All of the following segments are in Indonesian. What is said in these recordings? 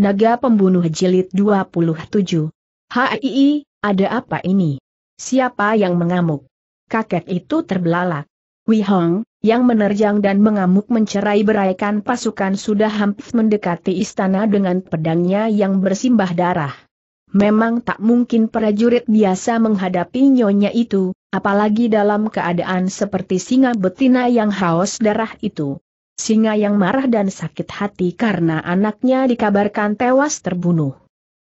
Naga Pembunuh Jilid 27. HII, ada apa ini? Siapa yang mengamuk? Kakek itu terbelalak. Wei Hong, yang menerjang dan mengamuk mencerai beraikan pasukan sudah hampir mendekati istana dengan pedangnya yang bersimbah darah. Memang tak mungkin prajurit biasa menghadapi nyonya itu, apalagi dalam keadaan seperti singa betina yang haus darah itu singa yang marah dan sakit hati karena anaknya dikabarkan tewas terbunuh.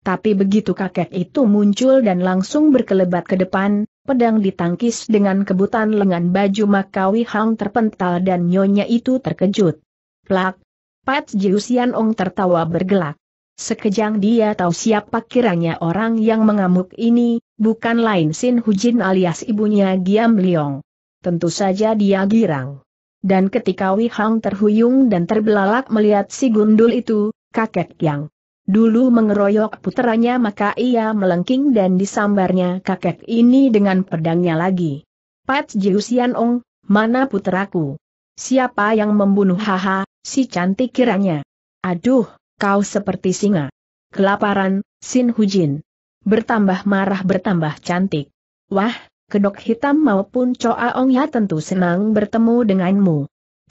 Tapi begitu kakek itu muncul dan langsung berkelebat ke depan, pedang ditangkis dengan kebutan lengan baju Makawi Hang terpental dan nyonya itu terkejut. Plak! Pat Jiusian Ong tertawa bergelak. Sekejang dia tahu siapa kiranya orang yang mengamuk ini, bukan lain Sin Hujin alias ibunya Giam Liong. Tentu saja dia girang dan ketika Wei Hang terhuyung dan terbelalak melihat si gundul itu, kakek yang dulu mengeroyok puteranya maka ia melengking dan disambarnya kakek ini dengan pedangnya lagi. Pat Jiusian Ong, mana puteraku? Siapa yang membunuh haha, si cantik kiranya? Aduh, kau seperti singa. Kelaparan, Sin Hujin. Bertambah marah bertambah cantik. Wah, Kedok Hitam maupun coa ong ya tentu senang bertemu denganmu.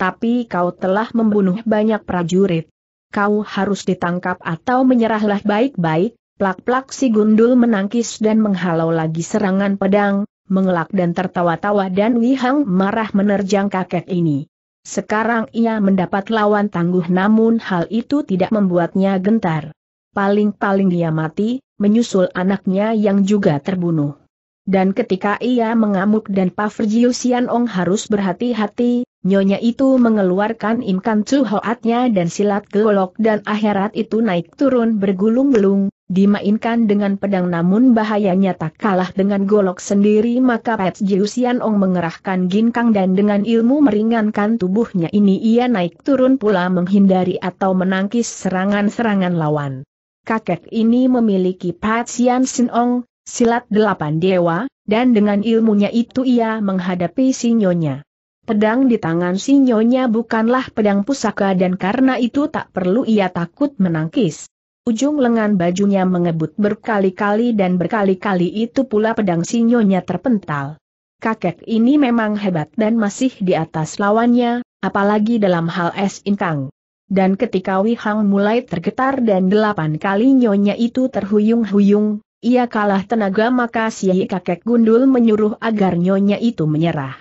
Tapi kau telah membunuh banyak prajurit. Kau harus ditangkap atau menyerahlah baik-baik, plak-plak si gundul menangkis dan menghalau lagi serangan pedang, mengelak dan tertawa-tawa dan Wihang marah menerjang kakek ini. Sekarang ia mendapat lawan tangguh namun hal itu tidak membuatnya gentar. Paling-paling dia mati, menyusul anaknya yang juga terbunuh. Dan ketika ia mengamuk dan Paverjiu Ong harus berhati-hati, nyonya itu mengeluarkan imkan cuhoatnya dan silat golok dan akhirat itu naik turun bergulung-gulung, dimainkan dengan pedang namun bahayanya tak kalah dengan golok sendiri maka Paverjiu Ong mengerahkan ginkang dan dengan ilmu meringankan tubuhnya ini ia naik turun pula menghindari atau menangkis serangan-serangan lawan. Kakek ini memiliki Pat Sian Sin Ong, silat delapan dewa, dan dengan ilmunya itu ia menghadapi sinyonya. Pedang di tangan sinyonya bukanlah pedang pusaka dan karena itu tak perlu ia takut menangkis. Ujung lengan bajunya mengebut berkali-kali dan berkali-kali itu pula pedang sinyonya terpental. Kakek ini memang hebat dan masih di atas lawannya, apalagi dalam hal es ingkang. Dan ketika Wihang mulai tergetar dan delapan kali nyonya itu terhuyung-huyung, ia kalah tenaga maka si kakek gundul menyuruh agar nyonya itu menyerah.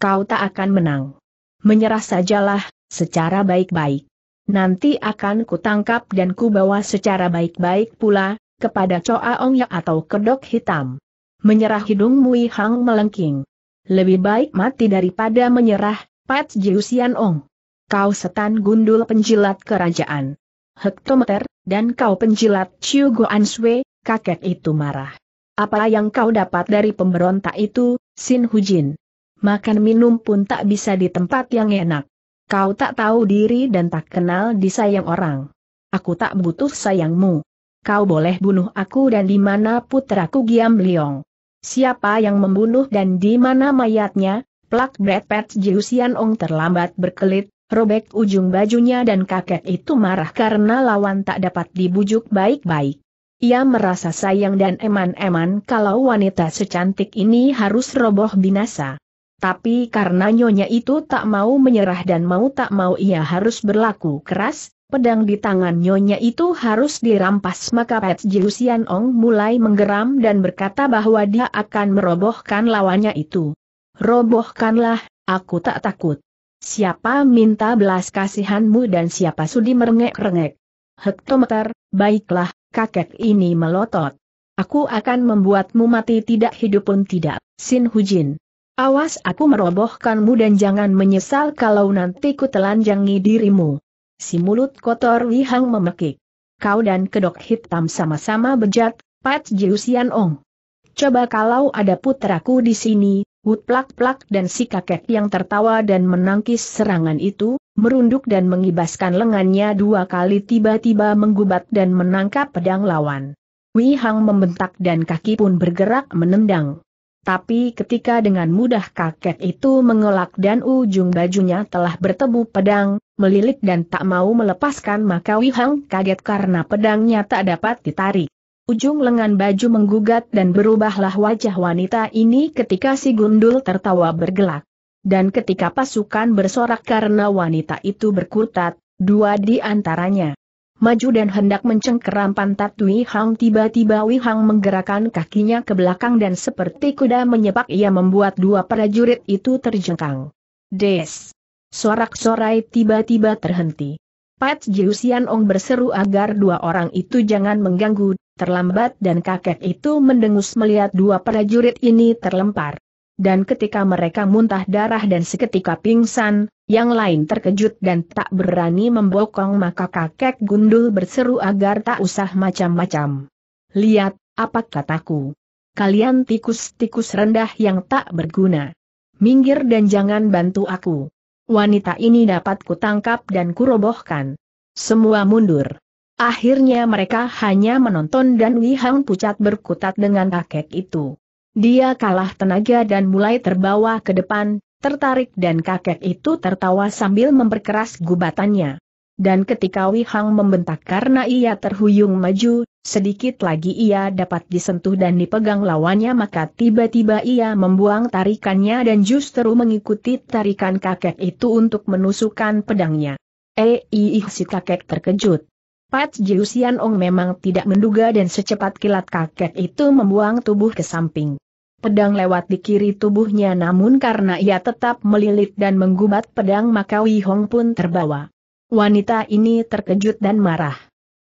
Kau tak akan menang. Menyerah sajalah, secara baik-baik. Nanti akan kutangkap dan kubawa secara baik-baik pula, kepada coa Ong ya atau kedok hitam. Menyerah hidung Mui Hang melengking. Lebih baik mati daripada menyerah, Pat Jiusian Ong. Kau setan gundul penjilat kerajaan hektometer, dan kau penjilat Chiu Guan Sui, kakek itu marah. Apa yang kau dapat dari pemberontak itu, Sin Hujin? Makan minum pun tak bisa di tempat yang enak. Kau tak tahu diri dan tak kenal disayang orang. Aku tak butuh sayangmu. Kau boleh bunuh aku dan di mana putraku Giam Liong. Siapa yang membunuh dan di mana mayatnya? Plak Brad Pat Jiusian Ong terlambat berkelit, robek ujung bajunya dan kakek itu marah karena lawan tak dapat dibujuk baik-baik. Ia merasa sayang dan eman-eman kalau wanita secantik ini harus roboh binasa. Tapi karena nyonya itu tak mau menyerah dan mau tak mau ia harus berlaku keras, pedang di tangan nyonya itu harus dirampas maka Pet Jiusian Ong mulai menggeram dan berkata bahwa dia akan merobohkan lawannya itu. Robohkanlah, aku tak takut. Siapa minta belas kasihanmu dan siapa sudi merengek-rengek? Hektometer, baiklah, kakek ini melotot. Aku akan membuatmu mati tidak hidup pun tidak, Sin Hujin. Awas aku merobohkanmu dan jangan menyesal kalau nanti ku telanjangi dirimu. Si mulut kotor Hang memekik. Kau dan kedok hitam sama-sama bejat, Pat Jiusian Ong. Coba kalau ada putraku di sini, Wut plak-plak dan si kakek yang tertawa dan menangkis serangan itu, merunduk dan mengibaskan lengannya dua kali tiba-tiba menggubat dan menangkap pedang lawan. Wei Hang membentak dan kaki pun bergerak menendang. Tapi ketika dengan mudah kakek itu mengelak dan ujung bajunya telah bertemu pedang, melilit dan tak mau melepaskan maka Hang kaget karena pedangnya tak dapat ditarik. Ujung lengan baju menggugat dan berubahlah wajah wanita ini ketika si gundul tertawa bergelak. Dan ketika pasukan bersorak karena wanita itu berkutat, dua di antaranya maju dan hendak mencengkeram pantat Wei Hang tiba-tiba Wei Hang menggerakkan kakinya ke belakang dan seperti kuda menyepak ia membuat dua prajurit itu terjengkang. Des! Sorak-sorai tiba-tiba terhenti. Pat Jiusian Ong berseru agar dua orang itu jangan mengganggu, terlambat dan kakek itu mendengus melihat dua prajurit ini terlempar dan ketika mereka muntah darah dan seketika pingsan, yang lain terkejut dan tak berani membokong maka kakek gundul berseru agar tak usah macam-macam. Lihat, apa kataku? Kalian tikus-tikus rendah yang tak berguna. Minggir dan jangan bantu aku. Wanita ini dapat kutangkap dan kurobohkan. Semua mundur. Akhirnya mereka hanya menonton dan Wihang pucat berkutat dengan kakek itu. Dia kalah tenaga dan mulai terbawa ke depan, tertarik dan kakek itu tertawa sambil memperkeras gubatannya. Dan ketika Wei Hang membentak karena ia terhuyung maju, sedikit lagi ia dapat disentuh dan dipegang lawannya maka tiba-tiba ia membuang tarikannya dan justru mengikuti tarikan kakek itu untuk menusukkan pedangnya. Eh, ih si kakek terkejut. Pat Jiusian Ong memang tidak menduga dan secepat kilat kakek itu membuang tubuh ke samping. Pedang lewat di kiri tubuhnya namun karena ia tetap melilit dan menggubat pedang maka Wei Hong pun terbawa. Wanita ini terkejut dan marah.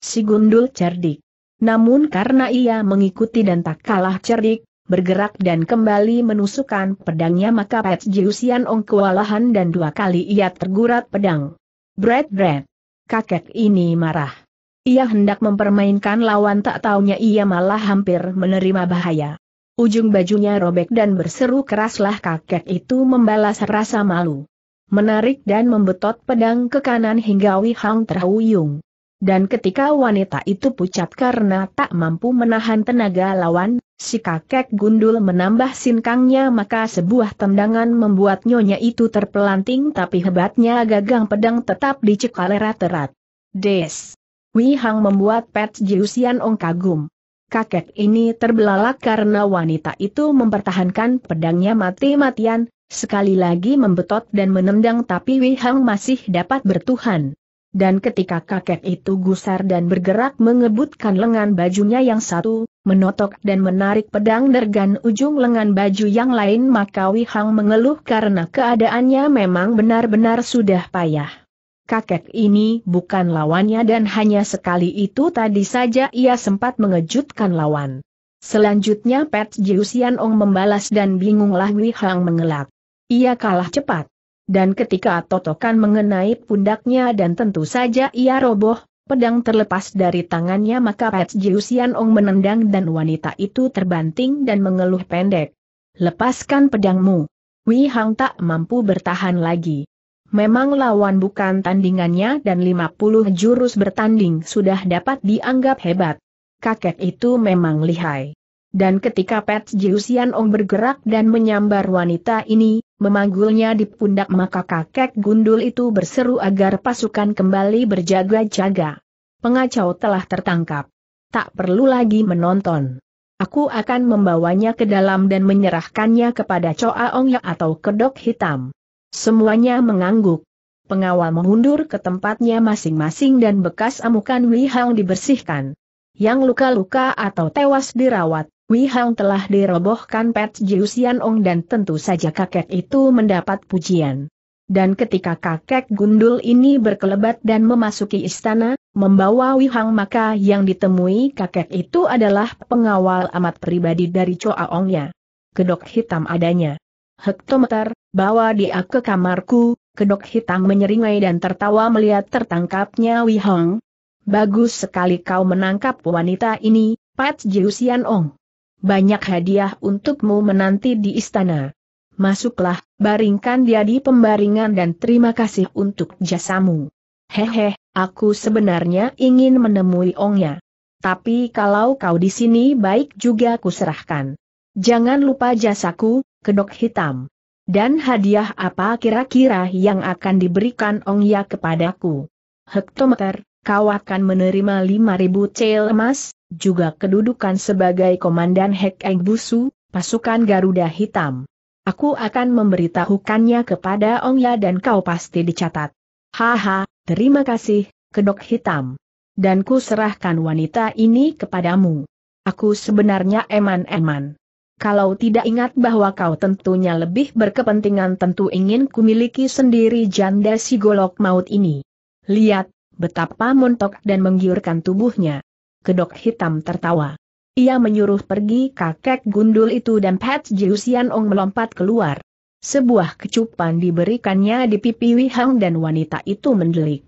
Si gundul cerdik. Namun karena ia mengikuti dan tak kalah cerdik, bergerak dan kembali menusukkan pedangnya maka Pat Jiusian Ong kewalahan dan dua kali ia tergurat pedang. Bread bread. Kakek ini marah. Ia hendak mempermainkan lawan tak taunya ia malah hampir menerima bahaya. Ujung bajunya robek dan berseru keraslah kakek itu membalas rasa malu. Menarik dan membetot pedang ke kanan hingga Wei Hang terhuyung. Dan ketika wanita itu pucat karena tak mampu menahan tenaga lawan, si kakek gundul menambah sinkangnya maka sebuah tendangan membuat nyonya itu terpelanting tapi hebatnya gagang pedang tetap dicekal erat-erat. Des! Wei Hang membuat Pet Jiusian Ong kagum. Kakek ini terbelalak karena wanita itu mempertahankan pedangnya mati-matian, sekali lagi membetot dan menendang tapi Wei Hang masih dapat bertuhan. Dan ketika kakek itu gusar dan bergerak mengebutkan lengan bajunya yang satu, menotok dan menarik pedang dergan ujung lengan baju yang lain maka Wihang mengeluh karena keadaannya memang benar-benar sudah payah kakek ini bukan lawannya dan hanya sekali itu tadi saja ia sempat mengejutkan lawan. Selanjutnya Pet Jiusian Ong membalas dan bingunglah Wei Hang mengelak. Ia kalah cepat. Dan ketika totokan mengenai pundaknya dan tentu saja ia roboh, pedang terlepas dari tangannya maka Pet Jiusian Ong menendang dan wanita itu terbanting dan mengeluh pendek. Lepaskan pedangmu. Wei Hang tak mampu bertahan lagi memang lawan bukan tandingannya dan 50 jurus bertanding sudah dapat dianggap hebat. Kakek itu memang lihai. Dan ketika Pet Jiusian Ong bergerak dan menyambar wanita ini, memanggulnya di pundak maka kakek gundul itu berseru agar pasukan kembali berjaga-jaga. Pengacau telah tertangkap. Tak perlu lagi menonton. Aku akan membawanya ke dalam dan menyerahkannya kepada Choa Ong Ya atau kedok hitam. Semuanya mengangguk. Pengawal mengundur ke tempatnya masing-masing dan bekas amukan Wei Hang dibersihkan. Yang luka-luka atau tewas dirawat, Wei Hang telah dirobohkan Pet Jiusian Ong dan tentu saja kakek itu mendapat pujian. Dan ketika kakek gundul ini berkelebat dan memasuki istana, membawa Wei Hang maka yang ditemui kakek itu adalah pengawal amat pribadi dari Choa Ongnya. Kedok hitam adanya hektometer, bawa dia ke kamarku, kedok hitam menyeringai dan tertawa melihat tertangkapnya Hong. Bagus sekali kau menangkap wanita ini, Pat Jiusian Ong. Banyak hadiah untukmu menanti di istana. Masuklah, baringkan dia di pembaringan dan terima kasih untuk jasamu. Hehe, aku sebenarnya ingin menemui Ongnya. Tapi kalau kau di sini baik juga kuserahkan. Jangan lupa jasaku, kedok hitam. Dan hadiah apa kira-kira yang akan diberikan Ong Ya kepadaku? Hektometer, kau akan menerima 5.000 cel emas, juga kedudukan sebagai komandan Hek Eng Busu, pasukan Garuda Hitam. Aku akan memberitahukannya kepada Ong Ya dan kau pasti dicatat. Haha, terima kasih, kedok hitam. Dan ku serahkan wanita ini kepadamu. Aku sebenarnya eman-eman kalau tidak ingat bahwa kau tentunya lebih berkepentingan tentu ingin kumiliki sendiri janda si golok maut ini. Lihat, betapa montok dan menggiurkan tubuhnya. Kedok hitam tertawa. Ia menyuruh pergi kakek gundul itu dan Pat Jiusian Ong melompat keluar. Sebuah kecupan diberikannya di pipi Wihang dan wanita itu mendelik.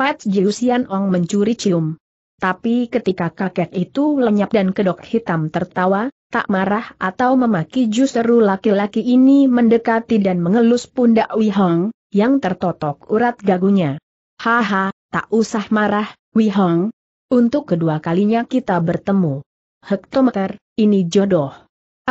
Pat Jiusian Ong mencuri cium. Tapi ketika kakek itu lenyap dan kedok hitam tertawa, tak marah atau memaki justru laki-laki ini mendekati dan mengelus pundak Wihong, yang tertotok urat gagunya. Haha, tak usah marah, Wihong. Untuk kedua kalinya kita bertemu. Hektometer, ini jodoh.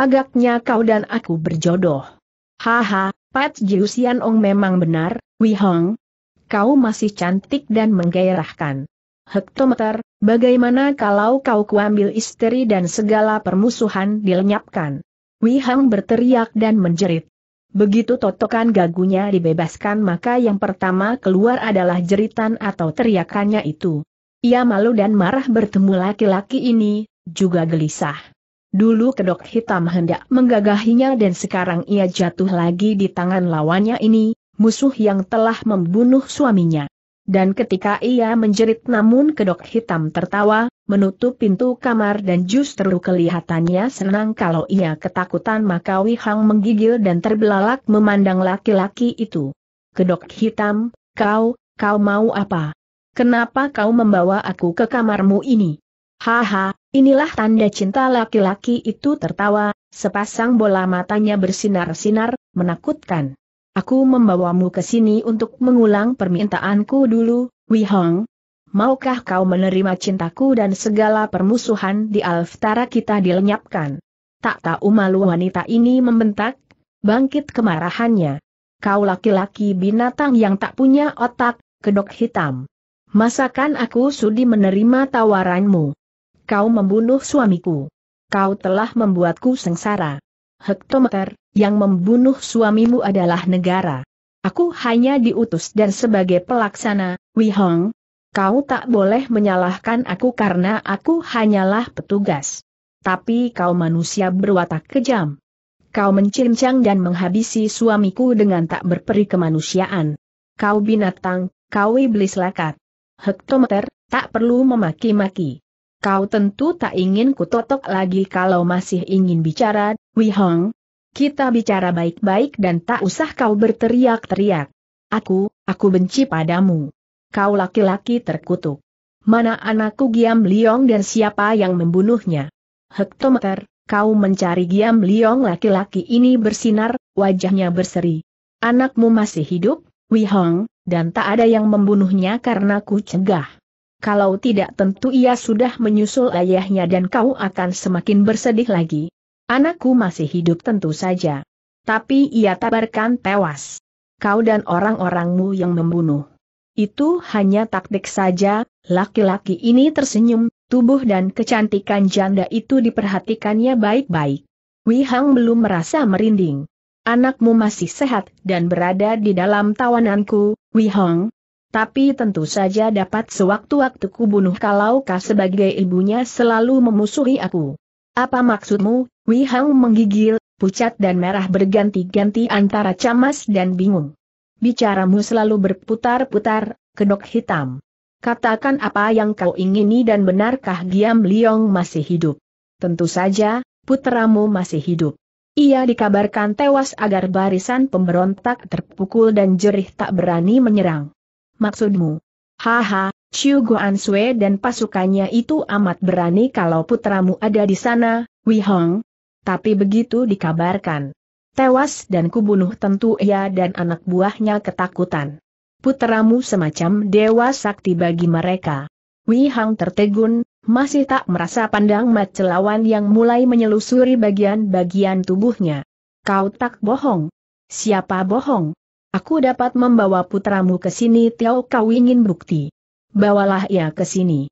Agaknya kau dan aku berjodoh. Haha, Pat Jiusian Ong memang benar, Wihong. Kau masih cantik dan menggairahkan hektometer, bagaimana kalau kau kuambil istri dan segala permusuhan dilenyapkan? Wi Hang berteriak dan menjerit. Begitu totokan gagunya dibebaskan maka yang pertama keluar adalah jeritan atau teriakannya itu. Ia malu dan marah bertemu laki-laki ini, juga gelisah. Dulu kedok hitam hendak menggagahinya dan sekarang ia jatuh lagi di tangan lawannya ini, musuh yang telah membunuh suaminya. Dan ketika ia menjerit namun kedok hitam tertawa, menutup pintu kamar dan justru kelihatannya senang kalau ia ketakutan maka Wihang menggigil dan terbelalak memandang laki-laki itu. Kedok hitam, kau, kau mau apa? Kenapa kau membawa aku ke kamarmu ini? Haha, inilah tanda cinta laki-laki itu tertawa, sepasang bola matanya bersinar-sinar, menakutkan. Aku membawamu ke sini untuk mengulang permintaanku dulu, Wei Hong. Maukah kau menerima cintaku dan segala permusuhan di Alftara kita dilenyapkan? Tak tahu malu wanita ini membentak, bangkit kemarahannya. Kau laki-laki binatang yang tak punya otak, kedok hitam. Masakan aku sudi menerima tawaranmu? Kau membunuh suamiku. Kau telah membuatku sengsara hektometer, yang membunuh suamimu adalah negara. Aku hanya diutus dan sebagai pelaksana, Wei Hong, Kau tak boleh menyalahkan aku karena aku hanyalah petugas. Tapi kau manusia berwatak kejam. Kau mencincang dan menghabisi suamiku dengan tak berperi kemanusiaan. Kau binatang, kau iblis lekat. Hektometer, tak perlu memaki-maki. Kau tentu tak ingin kutotok lagi kalau masih ingin bicara, Wihong, kita bicara baik-baik dan tak usah kau berteriak-teriak. Aku, aku benci padamu. Kau laki-laki terkutuk. Mana anakku Giam Liong dan siapa yang membunuhnya? Hektometer, kau mencari Giam Liong laki-laki ini bersinar, wajahnya berseri. Anakmu masih hidup, Wihong, dan tak ada yang membunuhnya karena ku cegah. Kalau tidak tentu ia sudah menyusul ayahnya dan kau akan semakin bersedih lagi. Anakku masih hidup tentu saja. Tapi ia tabarkan tewas. Kau dan orang-orangmu yang membunuh. Itu hanya taktik saja, laki-laki ini tersenyum, tubuh dan kecantikan janda itu diperhatikannya baik-baik. Wei Hang belum merasa merinding. Anakmu masih sehat dan berada di dalam tawananku, Wei Hang. Tapi tentu saja dapat sewaktu-waktu kubunuh kalau kau sebagai ibunya selalu memusuhi aku. Apa maksudmu, Wei Hang menggigil, pucat dan merah berganti-ganti antara camas dan bingung. Bicaramu selalu berputar-putar, kedok hitam. Katakan apa yang kau ingini dan benarkah Giam Liong masih hidup? Tentu saja, putramu masih hidup. Ia dikabarkan tewas agar barisan pemberontak terpukul dan jerih tak berani menyerang. Maksudmu? Haha, Xiu Guan Sui dan pasukannya itu amat berani kalau putramu ada di sana, Wihang tapi begitu dikabarkan. Tewas dan kubunuh tentu ia dan anak buahnya ketakutan. Putramu semacam dewa sakti bagi mereka. Wi Hang tertegun, masih tak merasa pandang mat celawan yang mulai menyelusuri bagian-bagian tubuhnya. Kau tak bohong. Siapa bohong? Aku dapat membawa putramu ke sini Tiao kau ingin bukti. Bawalah ia ke sini.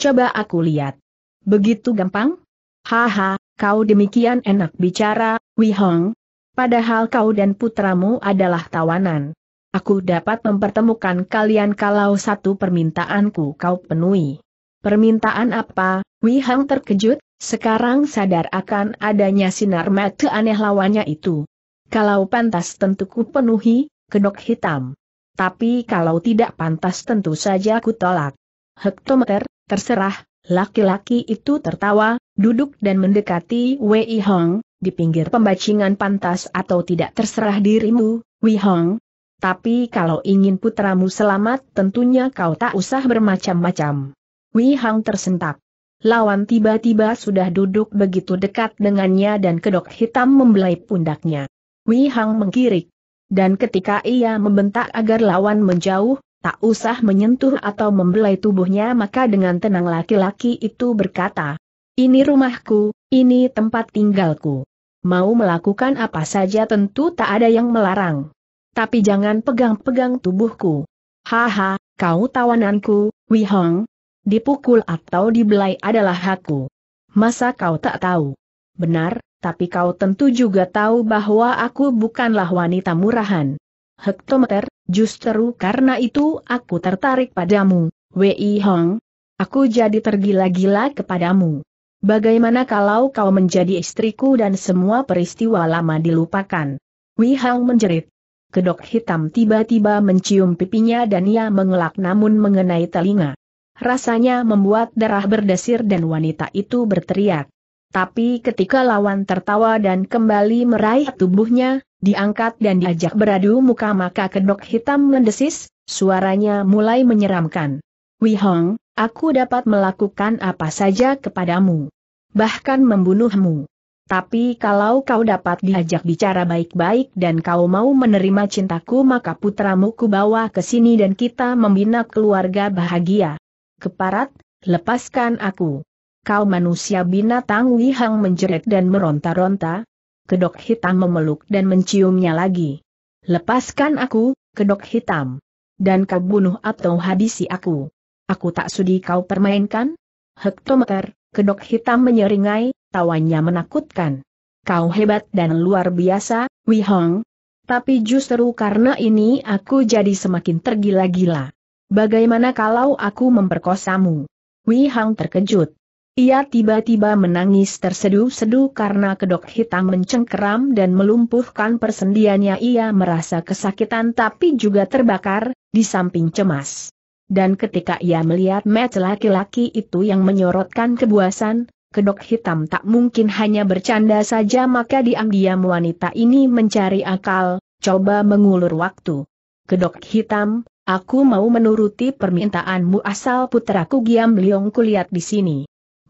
Coba aku lihat. Begitu gampang? Haha, Kau demikian enak bicara, Wihong. Padahal kau dan putramu adalah tawanan. Aku dapat mempertemukan kalian kalau satu permintaanku kau penuhi. Permintaan apa? Wihong terkejut, sekarang sadar akan adanya sinar mata aneh lawannya itu. Kalau pantas tentu ku penuhi, kedok hitam. Tapi kalau tidak pantas tentu saja ku tolak. Hektometer, terserah, Laki-laki itu tertawa, duduk dan mendekati Wei Hong, di pinggir pembacingan pantas atau tidak terserah dirimu, Wei Hong. Tapi kalau ingin putramu selamat tentunya kau tak usah bermacam-macam. Wei Hong tersentak. Lawan tiba-tiba sudah duduk begitu dekat dengannya dan kedok hitam membelai pundaknya. Wei Hong mengkirik. Dan ketika ia membentak agar lawan menjauh, tak usah menyentuh atau membelai tubuhnya maka dengan tenang laki-laki itu berkata, ini rumahku, ini tempat tinggalku. Mau melakukan apa saja tentu tak ada yang melarang. Tapi jangan pegang-pegang tubuhku. Haha, kau tawananku, Wihong. Dipukul atau dibelai adalah hakku. Masa kau tak tahu? Benar, tapi kau tentu juga tahu bahwa aku bukanlah wanita murahan. Hektometer, Justru karena itu aku tertarik padamu, Wei Hong. Aku jadi tergila-gila kepadamu. Bagaimana kalau kau menjadi istriku dan semua peristiwa lama dilupakan? Wei Hong menjerit. Kedok hitam tiba-tiba mencium pipinya dan ia mengelak namun mengenai telinga. Rasanya membuat darah berdesir dan wanita itu berteriak. Tapi ketika lawan tertawa dan kembali meraih tubuhnya, diangkat dan diajak beradu muka maka kedok hitam mendesis, suaranya mulai menyeramkan. Hong, aku dapat melakukan apa saja kepadamu. Bahkan membunuhmu. Tapi kalau kau dapat diajak bicara baik-baik dan kau mau menerima cintaku maka putramu ku bawa ke sini dan kita membina keluarga bahagia. Keparat, lepaskan aku. Kau manusia binatang Wihang menjerit dan meronta-ronta, kedok hitam memeluk dan menciumnya lagi. Lepaskan aku, kedok hitam. Dan kau bunuh atau habisi aku. Aku tak sudi kau permainkan? Hektometer, kedok hitam menyeringai, tawanya menakutkan. Kau hebat dan luar biasa, Wihong. Tapi justru karena ini aku jadi semakin tergila-gila. Bagaimana kalau aku memperkosamu? Wihang terkejut. Ia tiba-tiba menangis terseduh-seduh karena kedok hitam mencengkeram dan melumpuhkan persendiannya ia merasa kesakitan tapi juga terbakar, di samping cemas. Dan ketika ia melihat match laki-laki itu yang menyorotkan kebuasan, kedok hitam tak mungkin hanya bercanda saja maka diam-diam wanita ini mencari akal, coba mengulur waktu. Kedok hitam, aku mau menuruti permintaanmu asal putraku Giam Liong kulihat di sini.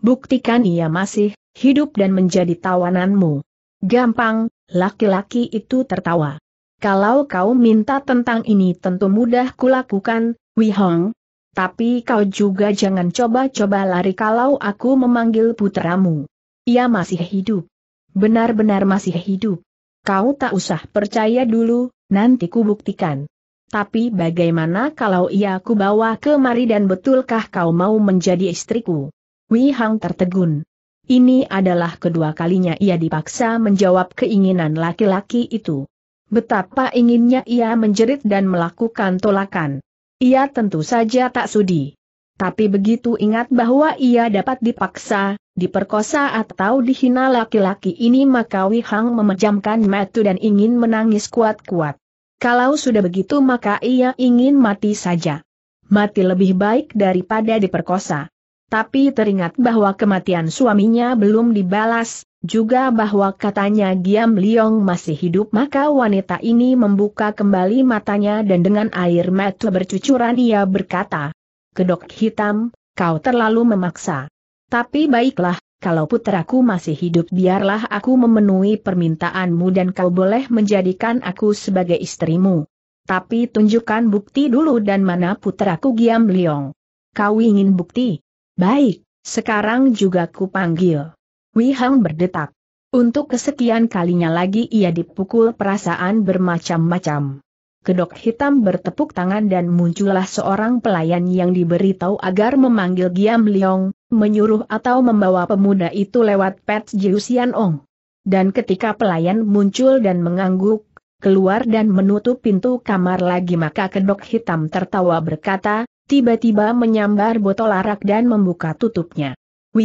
Buktikan ia masih hidup dan menjadi tawananmu. Gampang, laki-laki itu tertawa. Kalau kau minta tentang ini tentu mudah kulakukan, Wihong. Tapi kau juga jangan coba-coba lari kalau aku memanggil putramu. Ia masih hidup. Benar-benar masih hidup. Kau tak usah percaya dulu, nanti kubuktikan. Tapi bagaimana kalau ia kubawa kemari dan betulkah kau mau menjadi istriku? Wei Hang tertegun. Ini adalah kedua kalinya ia dipaksa menjawab keinginan laki-laki itu. Betapa inginnya ia menjerit dan melakukan tolakan. Ia tentu saja tak sudi. Tapi begitu ingat bahwa ia dapat dipaksa, diperkosa atau dihina laki-laki ini maka Wihang memejamkan mata dan ingin menangis kuat-kuat. Kalau sudah begitu maka ia ingin mati saja. Mati lebih baik daripada diperkosa tapi teringat bahwa kematian suaminya belum dibalas, juga bahwa katanya Giam Liong masih hidup maka wanita ini membuka kembali matanya dan dengan air mata bercucuran ia berkata, Kedok hitam, kau terlalu memaksa. Tapi baiklah, kalau putraku masih hidup biarlah aku memenuhi permintaanmu dan kau boleh menjadikan aku sebagai istrimu. Tapi tunjukkan bukti dulu dan mana putraku Giam Liong. Kau ingin bukti? Baik, sekarang juga ku panggil. Wihang berdetak. Untuk kesekian kalinya lagi ia dipukul perasaan bermacam-macam. Kedok hitam bertepuk tangan dan muncullah seorang pelayan yang diberitahu agar memanggil Giam Leong, menyuruh atau membawa pemuda itu lewat Pet Jiusian Ong. Dan ketika pelayan muncul dan mengangguk, keluar dan menutup pintu kamar lagi maka kedok hitam tertawa berkata, tiba-tiba menyambar botol arak dan membuka tutupnya.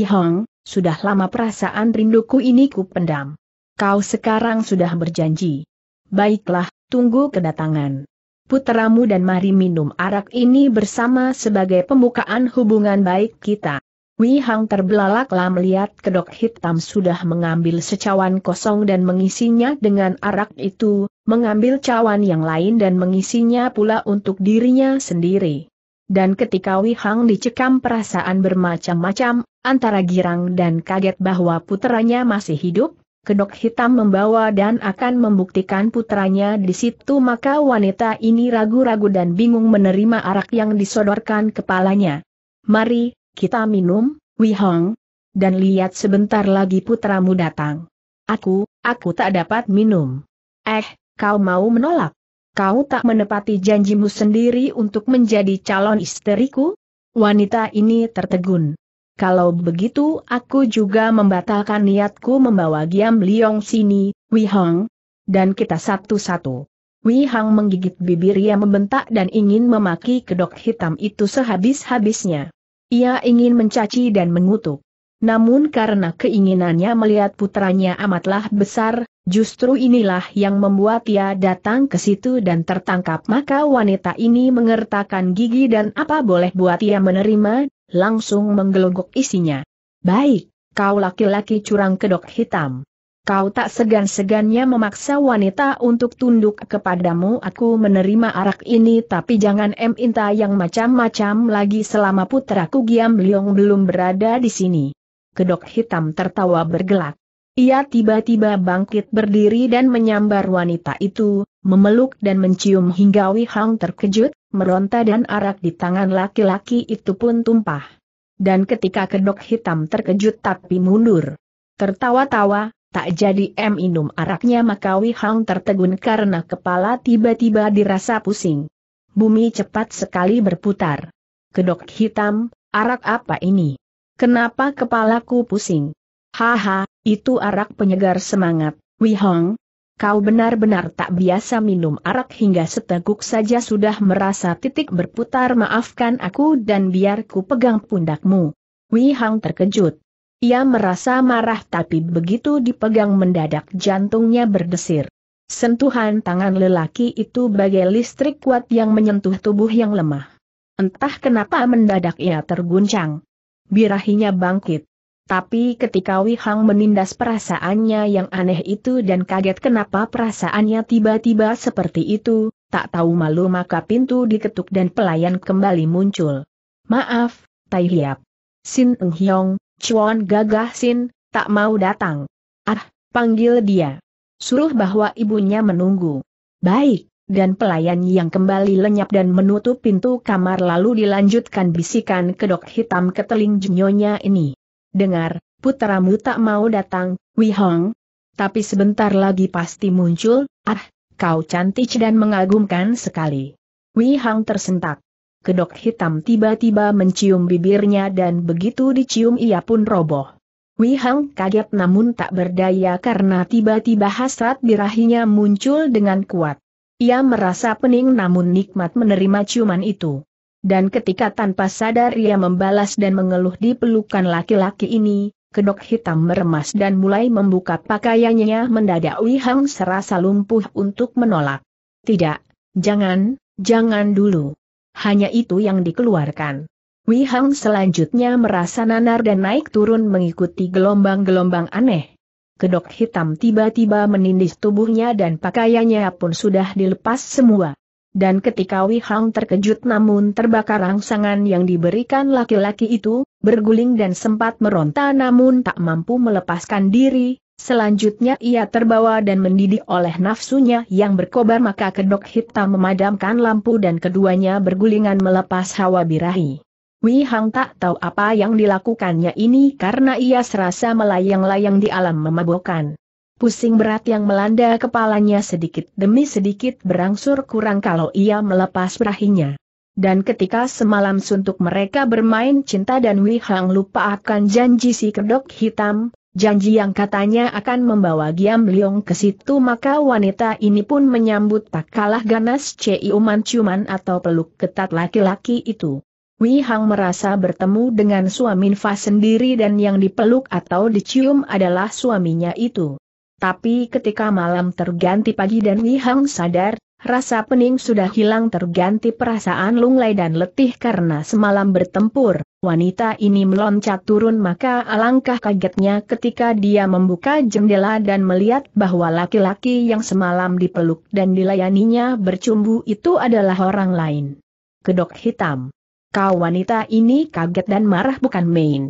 Hong, sudah lama perasaan rinduku ini ku pendam. Kau sekarang sudah berjanji. Baiklah, tunggu kedatangan Putramu dan mari minum arak ini bersama sebagai pembukaan hubungan baik kita. Wihang terbelalaklah melihat kedok hitam sudah mengambil secawan kosong dan mengisinya dengan arak itu, mengambil cawan yang lain dan mengisinya pula untuk dirinya sendiri. Dan ketika Wei Hang dicekam perasaan bermacam-macam, antara girang dan kaget bahwa putranya masih hidup, kedok hitam membawa dan akan membuktikan putranya di situ maka wanita ini ragu-ragu dan bingung menerima arak yang disodorkan kepalanya. Mari, kita minum, Wei Hang. dan lihat sebentar lagi putramu datang. Aku, aku tak dapat minum. Eh, kau mau menolak? kau tak menepati janjimu sendiri untuk menjadi calon istriku? Wanita ini tertegun. Kalau begitu aku juga membatalkan niatku membawa Giam Liong sini, Hong. Dan kita satu-satu. Wihang menggigit bibir ia membentak dan ingin memaki kedok hitam itu sehabis-habisnya. Ia ingin mencaci dan mengutuk. Namun karena keinginannya melihat putranya amatlah besar, Justru inilah yang membuat ia datang ke situ dan tertangkap maka wanita ini mengertakkan gigi dan apa boleh buat ia menerima, langsung menggelogok isinya. Baik, kau laki-laki curang kedok hitam. Kau tak segan-segannya memaksa wanita untuk tunduk kepadamu aku menerima arak ini tapi jangan em minta yang macam-macam lagi selama putraku Giam Liong belum berada di sini. Kedok hitam tertawa bergelak. Ia tiba-tiba bangkit berdiri dan menyambar wanita itu, memeluk dan mencium hingga Wihang terkejut, meronta dan arak di tangan laki-laki itu pun tumpah. Dan ketika kedok hitam terkejut tapi mundur. Tertawa-tawa, tak jadi M minum araknya maka Wihang tertegun karena kepala tiba-tiba dirasa pusing. Bumi cepat sekali berputar. Kedok hitam, arak apa ini? Kenapa kepalaku pusing? Haha, itu arak penyegar semangat, Hong. Kau benar-benar tak biasa minum arak hingga seteguk saja sudah merasa titik berputar maafkan aku dan biarku pegang pundakmu. Hong terkejut. Ia merasa marah tapi begitu dipegang mendadak jantungnya berdesir. Sentuhan tangan lelaki itu bagai listrik kuat yang menyentuh tubuh yang lemah. Entah kenapa mendadak ia terguncang. Birahinya bangkit. Tapi ketika Wei Hang menindas perasaannya yang aneh itu dan kaget kenapa perasaannya tiba-tiba seperti itu, tak tahu malu maka pintu diketuk dan pelayan kembali muncul. Maaf, Tai Hiap. Sin Eng Hiong, Chuan gagah Sin, tak mau datang. Ah, panggil dia. Suruh bahwa ibunya menunggu. Baik, dan pelayan yang kembali lenyap dan menutup pintu kamar lalu dilanjutkan bisikan kedok hitam ke teling jenyonya ini dengar, putramu tak mau datang, Hong. Tapi sebentar lagi pasti muncul, ah, kau cantik dan mengagumkan sekali. Hong tersentak. Kedok hitam tiba-tiba mencium bibirnya dan begitu dicium ia pun roboh. Hong kaget namun tak berdaya karena tiba-tiba hasrat birahinya muncul dengan kuat. Ia merasa pening namun nikmat menerima ciuman itu dan ketika tanpa sadar ia membalas dan mengeluh di pelukan laki-laki ini, kedok hitam meremas dan mulai membuka pakaiannya mendadak Wi Hang serasa lumpuh untuk menolak. Tidak, jangan, jangan dulu. Hanya itu yang dikeluarkan. Wi Hang selanjutnya merasa nanar dan naik turun mengikuti gelombang-gelombang aneh. Kedok hitam tiba-tiba menindih tubuhnya dan pakaiannya pun sudah dilepas semua dan ketika Wei Hang terkejut namun terbakar rangsangan yang diberikan laki-laki itu, berguling dan sempat meronta namun tak mampu melepaskan diri, selanjutnya ia terbawa dan mendidih oleh nafsunya yang berkobar maka kedok hitam memadamkan lampu dan keduanya bergulingan melepas hawa birahi. Wei Hang tak tahu apa yang dilakukannya ini karena ia serasa melayang-layang di alam memabokan. Pusing berat yang melanda kepalanya sedikit demi sedikit berangsur kurang kalau ia melepas perahinya. Dan ketika semalam suntuk mereka bermain cinta dan Wei Hang lupa akan janji si kedok hitam, janji yang katanya akan membawa Giam Liong ke situ maka wanita ini pun menyambut tak kalah ganas ciuman ciuman atau peluk ketat laki-laki itu. Wei Hang merasa bertemu dengan suami Fa sendiri dan yang dipeluk atau dicium adalah suaminya itu. Tapi ketika malam terganti pagi dan Wihang sadar, rasa pening sudah hilang terganti perasaan lunglai dan letih karena semalam bertempur. Wanita ini meloncat turun maka alangkah kagetnya ketika dia membuka jendela dan melihat bahwa laki-laki yang semalam dipeluk dan dilayaninya bercumbu itu adalah orang lain. Kedok hitam. Kau wanita ini kaget dan marah bukan main.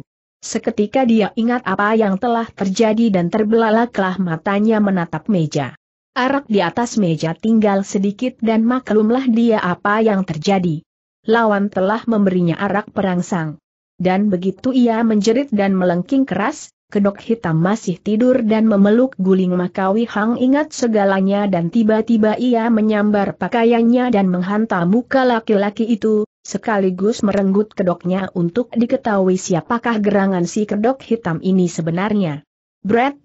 Seketika dia ingat apa yang telah terjadi dan terbelalaklah matanya menatap meja. Arak di atas meja tinggal sedikit dan maklumlah dia apa yang terjadi. Lawan telah memberinya arak perangsang. Dan begitu ia menjerit dan melengking keras, kedok hitam masih tidur dan memeluk guling Makawi Hang ingat segalanya dan tiba-tiba ia menyambar pakaiannya dan menghantam muka laki-laki itu, sekaligus merenggut kedoknya untuk diketahui siapakah gerangan si kedok hitam ini sebenarnya. Brett!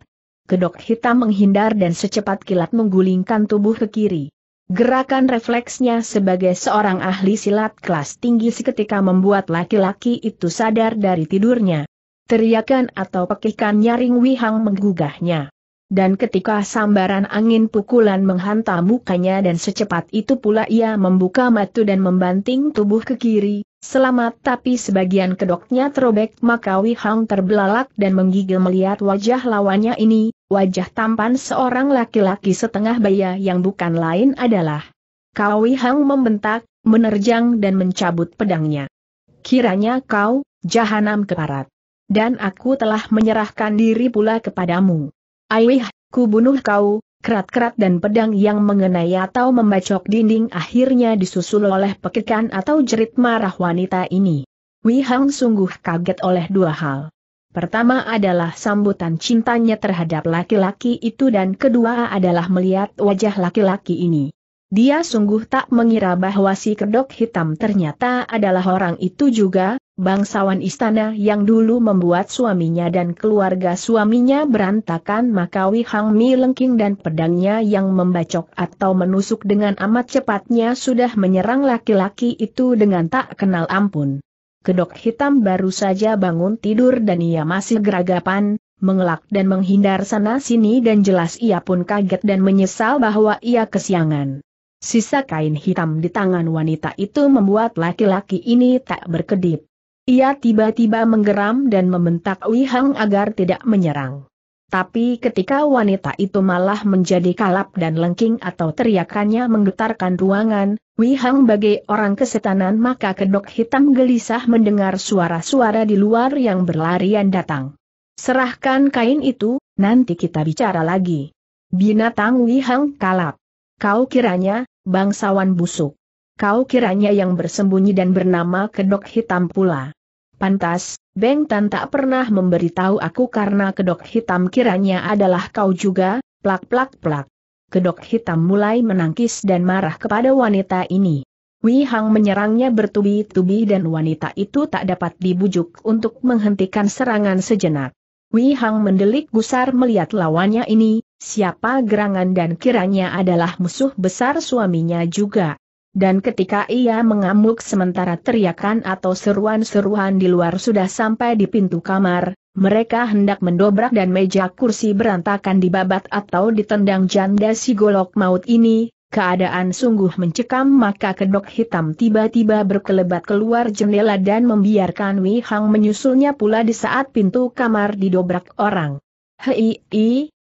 Kedok hitam menghindar dan secepat kilat menggulingkan tubuh ke kiri. Gerakan refleksnya sebagai seorang ahli silat kelas tinggi seketika membuat laki-laki itu sadar dari tidurnya. Teriakan atau pekikan nyaring wihang menggugahnya. Dan ketika sambaran angin pukulan menghantam mukanya dan secepat itu pula ia membuka matu dan membanting tubuh ke kiri, selamat tapi sebagian kedoknya terobek maka Wihang terbelalak dan menggigil melihat wajah lawannya ini, wajah tampan seorang laki-laki setengah baya yang bukan lain adalah. Kau Wihang membentak, menerjang dan mencabut pedangnya. Kiranya kau, jahanam keparat dan aku telah menyerahkan diri pula kepadamu. Aih, ku bunuh kau, kerat-kerat dan pedang yang mengenai atau membacok dinding akhirnya disusul oleh pekikan atau jerit marah wanita ini. Hang sungguh kaget oleh dua hal. Pertama adalah sambutan cintanya terhadap laki-laki itu dan kedua adalah melihat wajah laki-laki ini. Dia sungguh tak mengira bahwa si kedok hitam ternyata adalah orang itu juga, bangsawan istana yang dulu membuat suaminya dan keluarga suaminya berantakan maka Wi Hang Mi lengking dan pedangnya yang membacok atau menusuk dengan amat cepatnya sudah menyerang laki-laki itu dengan tak kenal ampun. Kedok hitam baru saja bangun tidur dan ia masih geragapan, mengelak dan menghindar sana-sini dan jelas ia pun kaget dan menyesal bahwa ia kesiangan. Sisa kain hitam di tangan wanita itu membuat laki-laki ini tak berkedip. Ia tiba-tiba menggeram dan membentak Wihang Hang agar tidak menyerang. Tapi ketika wanita itu malah menjadi kalap dan lengking atau teriakannya menggetarkan ruangan, Wihang Hang bagai orang kesetanan maka kedok hitam gelisah mendengar suara-suara di luar yang berlarian datang. Serahkan kain itu, nanti kita bicara lagi. Binatang Wihang Hang kalap. Kau kiranya, bangsawan busuk. Kau kiranya yang bersembunyi dan bernama kedok hitam pula. Pantas, Beng Tan tak pernah memberitahu aku karena kedok hitam kiranya adalah kau juga, plak plak plak. Kedok hitam mulai menangkis dan marah kepada wanita ini. Wei Hang menyerangnya bertubi-tubi dan wanita itu tak dapat dibujuk untuk menghentikan serangan sejenak. Wei Hang mendelik gusar melihat lawannya ini, siapa gerangan dan kiranya adalah musuh besar suaminya juga. Dan ketika ia mengamuk sementara teriakan atau seruan-seruan di luar sudah sampai di pintu kamar, mereka hendak mendobrak dan meja kursi berantakan dibabat atau ditendang janda si golok maut ini, keadaan sungguh mencekam maka kedok hitam tiba-tiba berkelebat keluar jendela dan membiarkan Wei Hang menyusulnya pula di saat pintu kamar didobrak orang. Hei,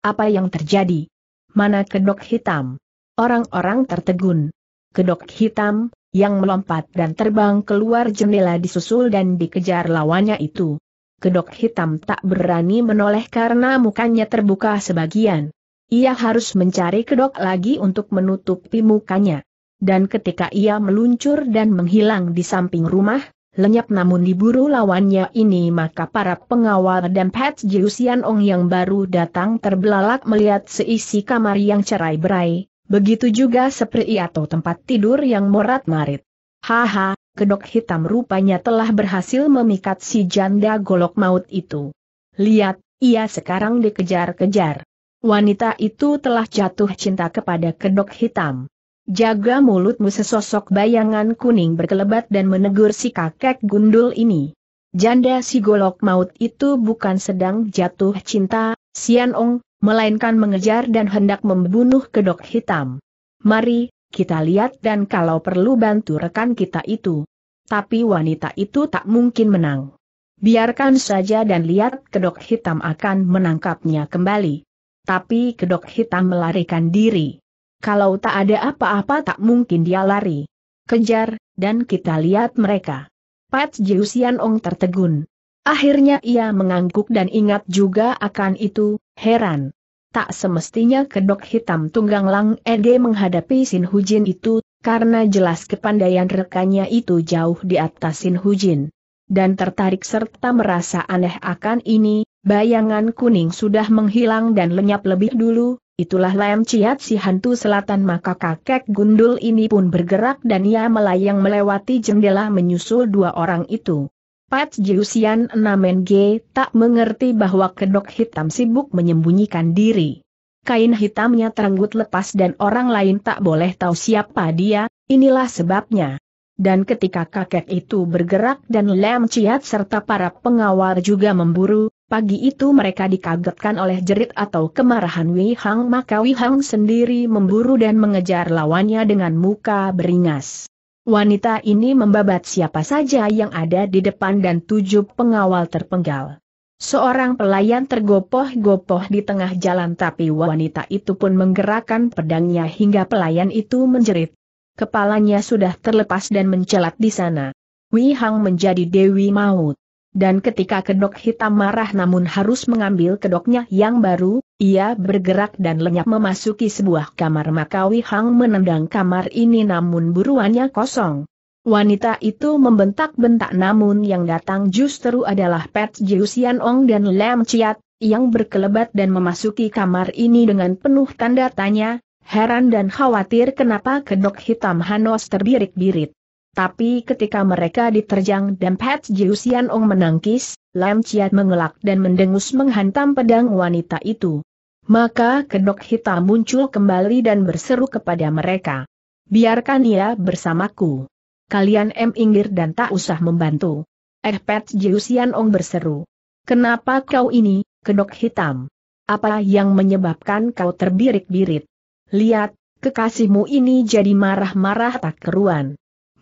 apa yang terjadi? Mana kedok hitam? Orang-orang tertegun kedok hitam, yang melompat dan terbang keluar jendela disusul dan dikejar lawannya itu. Kedok hitam tak berani menoleh karena mukanya terbuka sebagian. Ia harus mencari kedok lagi untuk menutupi mukanya. Dan ketika ia meluncur dan menghilang di samping rumah, lenyap namun diburu lawannya ini maka para pengawal dan pet Jiusian Ong yang baru datang terbelalak melihat seisi kamar yang cerai-berai, Begitu juga seperti atau tempat tidur yang morat-marit. Haha, kedok hitam rupanya telah berhasil memikat si janda golok maut itu. Lihat, ia sekarang dikejar-kejar. Wanita itu telah jatuh cinta kepada kedok hitam. Jaga mulutmu sesosok bayangan kuning berkelebat dan menegur si kakek gundul ini. Janda si golok maut itu bukan sedang jatuh cinta, Sian Ong, melainkan mengejar dan hendak membunuh kedok hitam. Mari, kita lihat dan kalau perlu bantu rekan kita itu. Tapi wanita itu tak mungkin menang. Biarkan saja dan lihat kedok hitam akan menangkapnya kembali. Tapi kedok hitam melarikan diri. Kalau tak ada apa-apa tak mungkin dia lari. Kejar, dan kita lihat mereka. Pat Jiusian Ong tertegun. Akhirnya ia mengangguk dan ingat juga akan itu, heran. Tak semestinya kedok hitam tunggang Lang Ege menghadapi Sin Hujin itu, karena jelas kepandaian rekannya itu jauh di atas Sin Hujin. Dan tertarik serta merasa aneh akan ini, bayangan kuning sudah menghilang dan lenyap lebih dulu, itulah lem Ciat si hantu selatan maka kakek gundul ini pun bergerak dan ia melayang melewati jendela menyusul dua orang itu. Pat Jiusian namen G tak mengerti bahwa kedok hitam sibuk menyembunyikan diri. Kain hitamnya teranggut lepas dan orang lain tak boleh tahu siapa dia, inilah sebabnya. Dan ketika kakek itu bergerak dan lem Ciat serta para pengawal juga memburu, pagi itu mereka dikagetkan oleh jerit atau kemarahan Wei Hang maka Wei Hang sendiri memburu dan mengejar lawannya dengan muka beringas. Wanita ini membabat siapa saja yang ada di depan dan tujuh pengawal terpenggal. Seorang pelayan tergopoh-gopoh di tengah jalan tapi wanita itu pun menggerakkan pedangnya hingga pelayan itu menjerit. Kepalanya sudah terlepas dan mencelat di sana. Wihang menjadi Dewi Maut dan ketika kedok hitam marah namun harus mengambil kedoknya yang baru, ia bergerak dan lenyap memasuki sebuah kamar Makawi Hang menendang kamar ini namun buruannya kosong. Wanita itu membentak-bentak namun yang datang justru adalah Pet Jiusian Ong dan Lam Chiat, yang berkelebat dan memasuki kamar ini dengan penuh tanda tanya, heran dan khawatir kenapa kedok hitam Hanos terbirik-birit. Tapi ketika mereka diterjang dan Pat Jiusian Ong menangkis, Lam Chiat mengelak dan mendengus menghantam pedang wanita itu. Maka kedok hitam muncul kembali dan berseru kepada mereka. Biarkan ia bersamaku. Kalian em inggir dan tak usah membantu. Eh Pat Jiusian Ong berseru. Kenapa kau ini, kedok hitam? Apa yang menyebabkan kau terbirik-birit? Lihat, kekasihmu ini jadi marah-marah tak keruan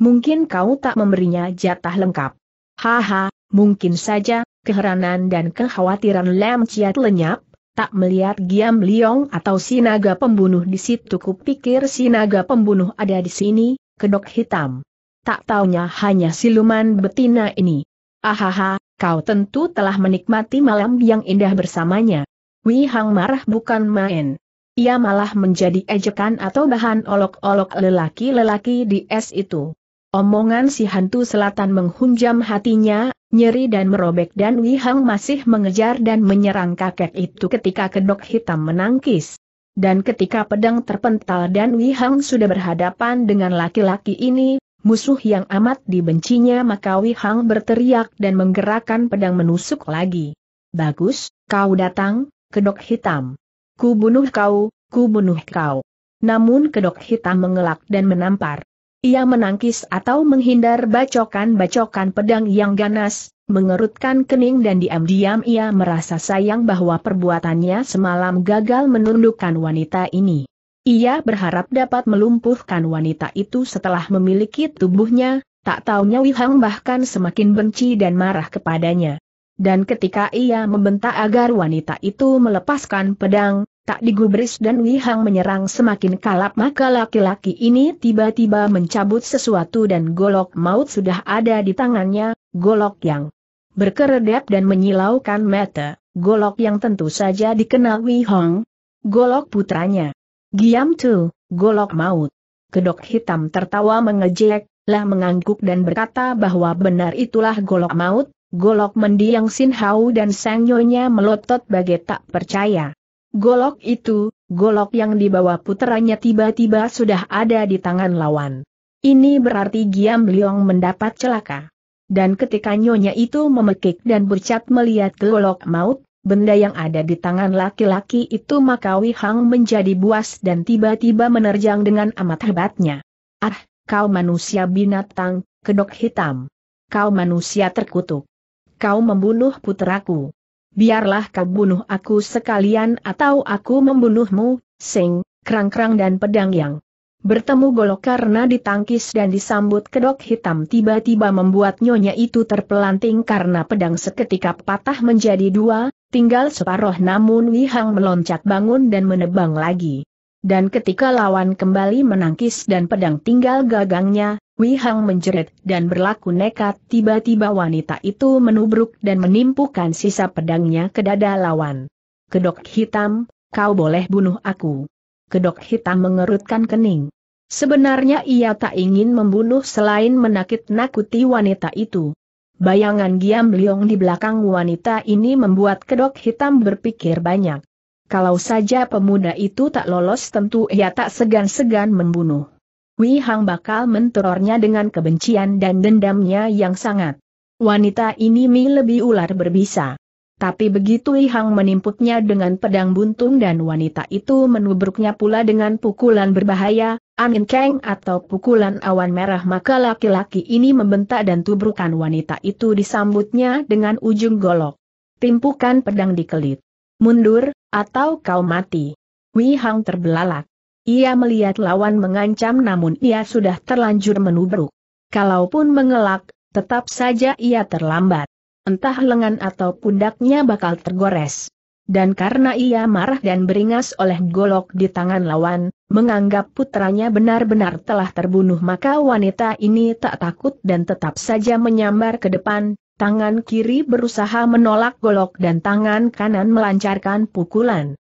mungkin kau tak memberinya jatah lengkap. Haha, mungkin saja, keheranan dan kekhawatiran Lam Chiat lenyap, tak melihat Giam Liong atau Sinaga pembunuh di situ kupikir si naga pembunuh ada di sini, kedok hitam. Tak taunya hanya siluman betina ini. Ahaha, kau tentu telah menikmati malam yang indah bersamanya. Wi Hang marah bukan main. Ia malah menjadi ejekan atau bahan olok-olok lelaki-lelaki di es itu. Omongan si hantu selatan menghunjam hatinya, nyeri dan merobek dan Wihang masih mengejar dan menyerang kakek itu ketika kedok hitam menangkis. Dan ketika pedang terpental dan Wihang sudah berhadapan dengan laki-laki ini, musuh yang amat dibencinya maka Wihang berteriak dan menggerakkan pedang menusuk lagi. Bagus, kau datang, kedok hitam. Ku bunuh kau, ku bunuh kau. Namun kedok hitam mengelak dan menampar. Ia menangkis atau menghindar bacokan-bacokan pedang yang ganas, mengerutkan kening dan diam-diam ia merasa sayang bahwa perbuatannya semalam gagal menundukkan wanita ini. Ia berharap dapat melumpuhkan wanita itu setelah memiliki tubuhnya, tak taunya Wihang bahkan semakin benci dan marah kepadanya. Dan ketika ia membentak agar wanita itu melepaskan pedang, tak digubris dan Wihang menyerang semakin kalap maka laki-laki ini tiba-tiba mencabut sesuatu dan golok maut sudah ada di tangannya, golok yang berkeredap dan menyilaukan mata, golok yang tentu saja dikenal Wihang, golok putranya. Giam tu, golok maut. Kedok hitam tertawa mengejek, lah mengangguk dan berkata bahwa benar itulah golok maut, golok mendiang Sin Hau dan sang nyonya melotot bagai tak percaya. Golok itu, golok yang dibawa puteranya tiba-tiba sudah ada di tangan lawan. Ini berarti Giam Liong mendapat celaka. Dan ketika nyonya itu memekik dan bercat melihat golok maut, benda yang ada di tangan laki-laki itu maka Wihang menjadi buas dan tiba-tiba menerjang dengan amat hebatnya. Ah, kau manusia binatang, kedok hitam. Kau manusia terkutuk. Kau membunuh puteraku biarlah kau bunuh aku sekalian atau aku membunuhmu, sing, kerang-kerang dan pedang yang bertemu golok karena ditangkis dan disambut kedok hitam tiba-tiba membuat nyonya itu terpelanting karena pedang seketika patah menjadi dua, tinggal separuh namun Wihang meloncat bangun dan menebang lagi. Dan ketika lawan kembali menangkis dan pedang tinggal gagangnya, Wei Hang menjerit dan berlaku nekat tiba-tiba wanita itu menubruk dan menimpukan sisa pedangnya ke dada lawan. Kedok hitam, kau boleh bunuh aku. Kedok hitam mengerutkan kening. Sebenarnya ia tak ingin membunuh selain menakut-nakuti wanita itu. Bayangan Giam Liong di belakang wanita ini membuat kedok hitam berpikir banyak. Kalau saja pemuda itu tak lolos tentu ia tak segan-segan membunuh. Wei Hang bakal menterornya dengan kebencian dan dendamnya yang sangat. Wanita ini mi lebih ular berbisa. Tapi begitu Wei Hang menimputnya dengan pedang buntung dan wanita itu menubruknya pula dengan pukulan berbahaya, angin keng atau pukulan awan merah maka laki-laki ini membentak dan tubrukan wanita itu disambutnya dengan ujung golok. Timpukan pedang di kelit. Mundur, atau kau mati. Wei Hang terbelalak. Ia melihat lawan mengancam namun ia sudah terlanjur menubruk. Kalaupun mengelak, tetap saja ia terlambat. Entah lengan atau pundaknya bakal tergores. Dan karena ia marah dan beringas oleh golok di tangan lawan, menganggap putranya benar-benar telah terbunuh maka wanita ini tak takut dan tetap saja menyambar ke depan, tangan kiri berusaha menolak golok dan tangan kanan melancarkan pukulan.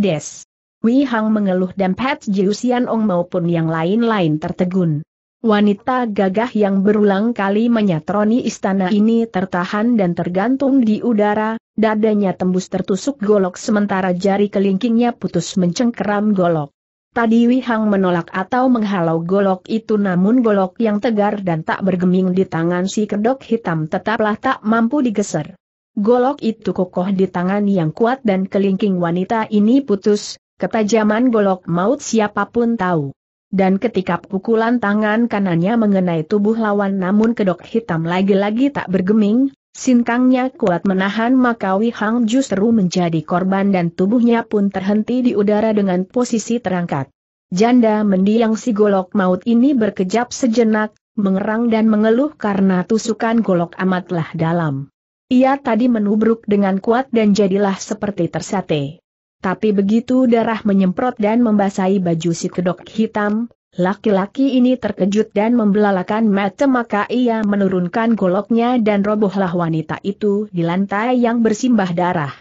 des. Wei Hang mengeluh dan Pat Jiusian Ong maupun yang lain-lain tertegun. Wanita gagah yang berulang kali menyatroni istana ini tertahan dan tergantung di udara, dadanya tembus tertusuk golok sementara jari kelingkingnya putus mencengkeram golok. Tadi Wei Hang menolak atau menghalau golok itu namun golok yang tegar dan tak bergeming di tangan si kedok hitam tetaplah tak mampu digeser. Golok itu kokoh di tangan yang kuat dan kelingking wanita ini putus, Ketajaman golok maut siapapun tahu. Dan ketika pukulan tangan kanannya mengenai tubuh lawan namun kedok hitam lagi-lagi tak bergeming, sinkangnya kuat menahan maka Wihang justru menjadi korban dan tubuhnya pun terhenti di udara dengan posisi terangkat. Janda mendiang si golok maut ini berkejap sejenak, mengerang dan mengeluh karena tusukan golok amatlah dalam. Ia tadi menubruk dengan kuat dan jadilah seperti tersate. Tapi begitu darah menyemprot dan membasahi baju si kedok hitam, laki-laki ini terkejut dan membelalakan mata maka ia menurunkan goloknya dan robohlah wanita itu di lantai yang bersimbah darah.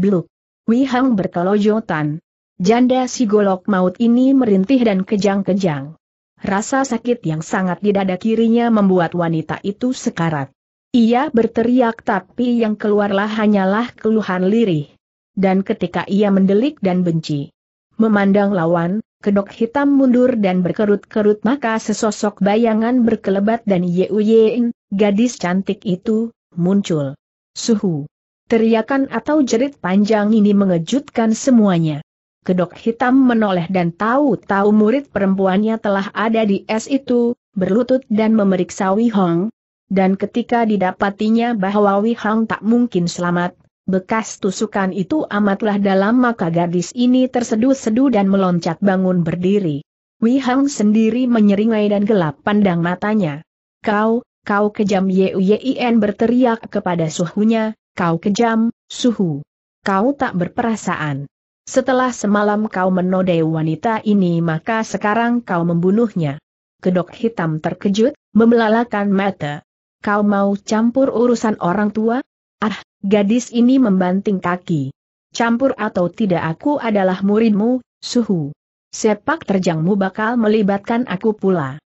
Bluk. Wihang berkelojotan. Janda si golok maut ini merintih dan kejang-kejang. Rasa sakit yang sangat di dada kirinya membuat wanita itu sekarat. Ia berteriak tapi yang keluarlah hanyalah keluhan lirih dan ketika ia mendelik dan benci. Memandang lawan, kedok hitam mundur dan berkerut-kerut maka sesosok bayangan berkelebat dan Yeuyein, gadis cantik itu, muncul. Suhu. Teriakan atau jerit panjang ini mengejutkan semuanya. Kedok hitam menoleh dan tahu-tahu murid perempuannya telah ada di es itu, berlutut dan memeriksa Wihong. Dan ketika didapatinya bahwa Wihong tak mungkin selamat, Bekas tusukan itu amatlah dalam maka gadis ini terseduh-seduh dan meloncat bangun berdiri. Wei Hang sendiri menyeringai dan gelap pandang matanya. Kau, kau kejam Yuyin berteriak kepada suhunya, kau kejam, suhu. Kau tak berperasaan. Setelah semalam kau menodai wanita ini maka sekarang kau membunuhnya. Kedok hitam terkejut, membelalakan mata. Kau mau campur urusan orang tua? Ah, Gadis ini membanting kaki. Campur atau tidak aku adalah muridmu, suhu. Sepak terjangmu bakal melibatkan aku pula.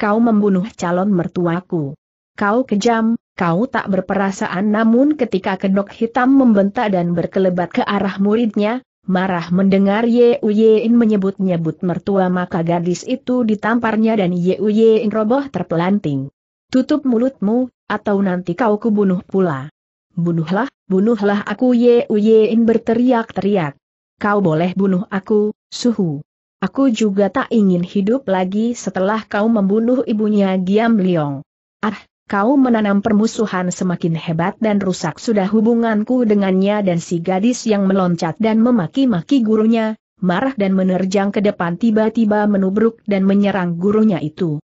Kau membunuh calon mertuaku. Kau kejam, kau tak berperasaan namun ketika kedok hitam membentak dan berkelebat ke arah muridnya, marah mendengar Ye Uyein menyebut-nyebut mertua maka gadis itu ditamparnya dan Ye Uyein roboh terpelanting. Tutup mulutmu, atau nanti kau kubunuh pula. Bunuhlah, bunuhlah aku Ye Uyein berteriak-teriak. Kau boleh bunuh aku, suhu. Aku juga tak ingin hidup lagi setelah kau membunuh ibunya Giam Liong. Ah, kau menanam permusuhan semakin hebat dan rusak sudah hubunganku dengannya dan si gadis yang meloncat dan memaki-maki gurunya, marah dan menerjang ke depan tiba-tiba menubruk dan menyerang gurunya itu.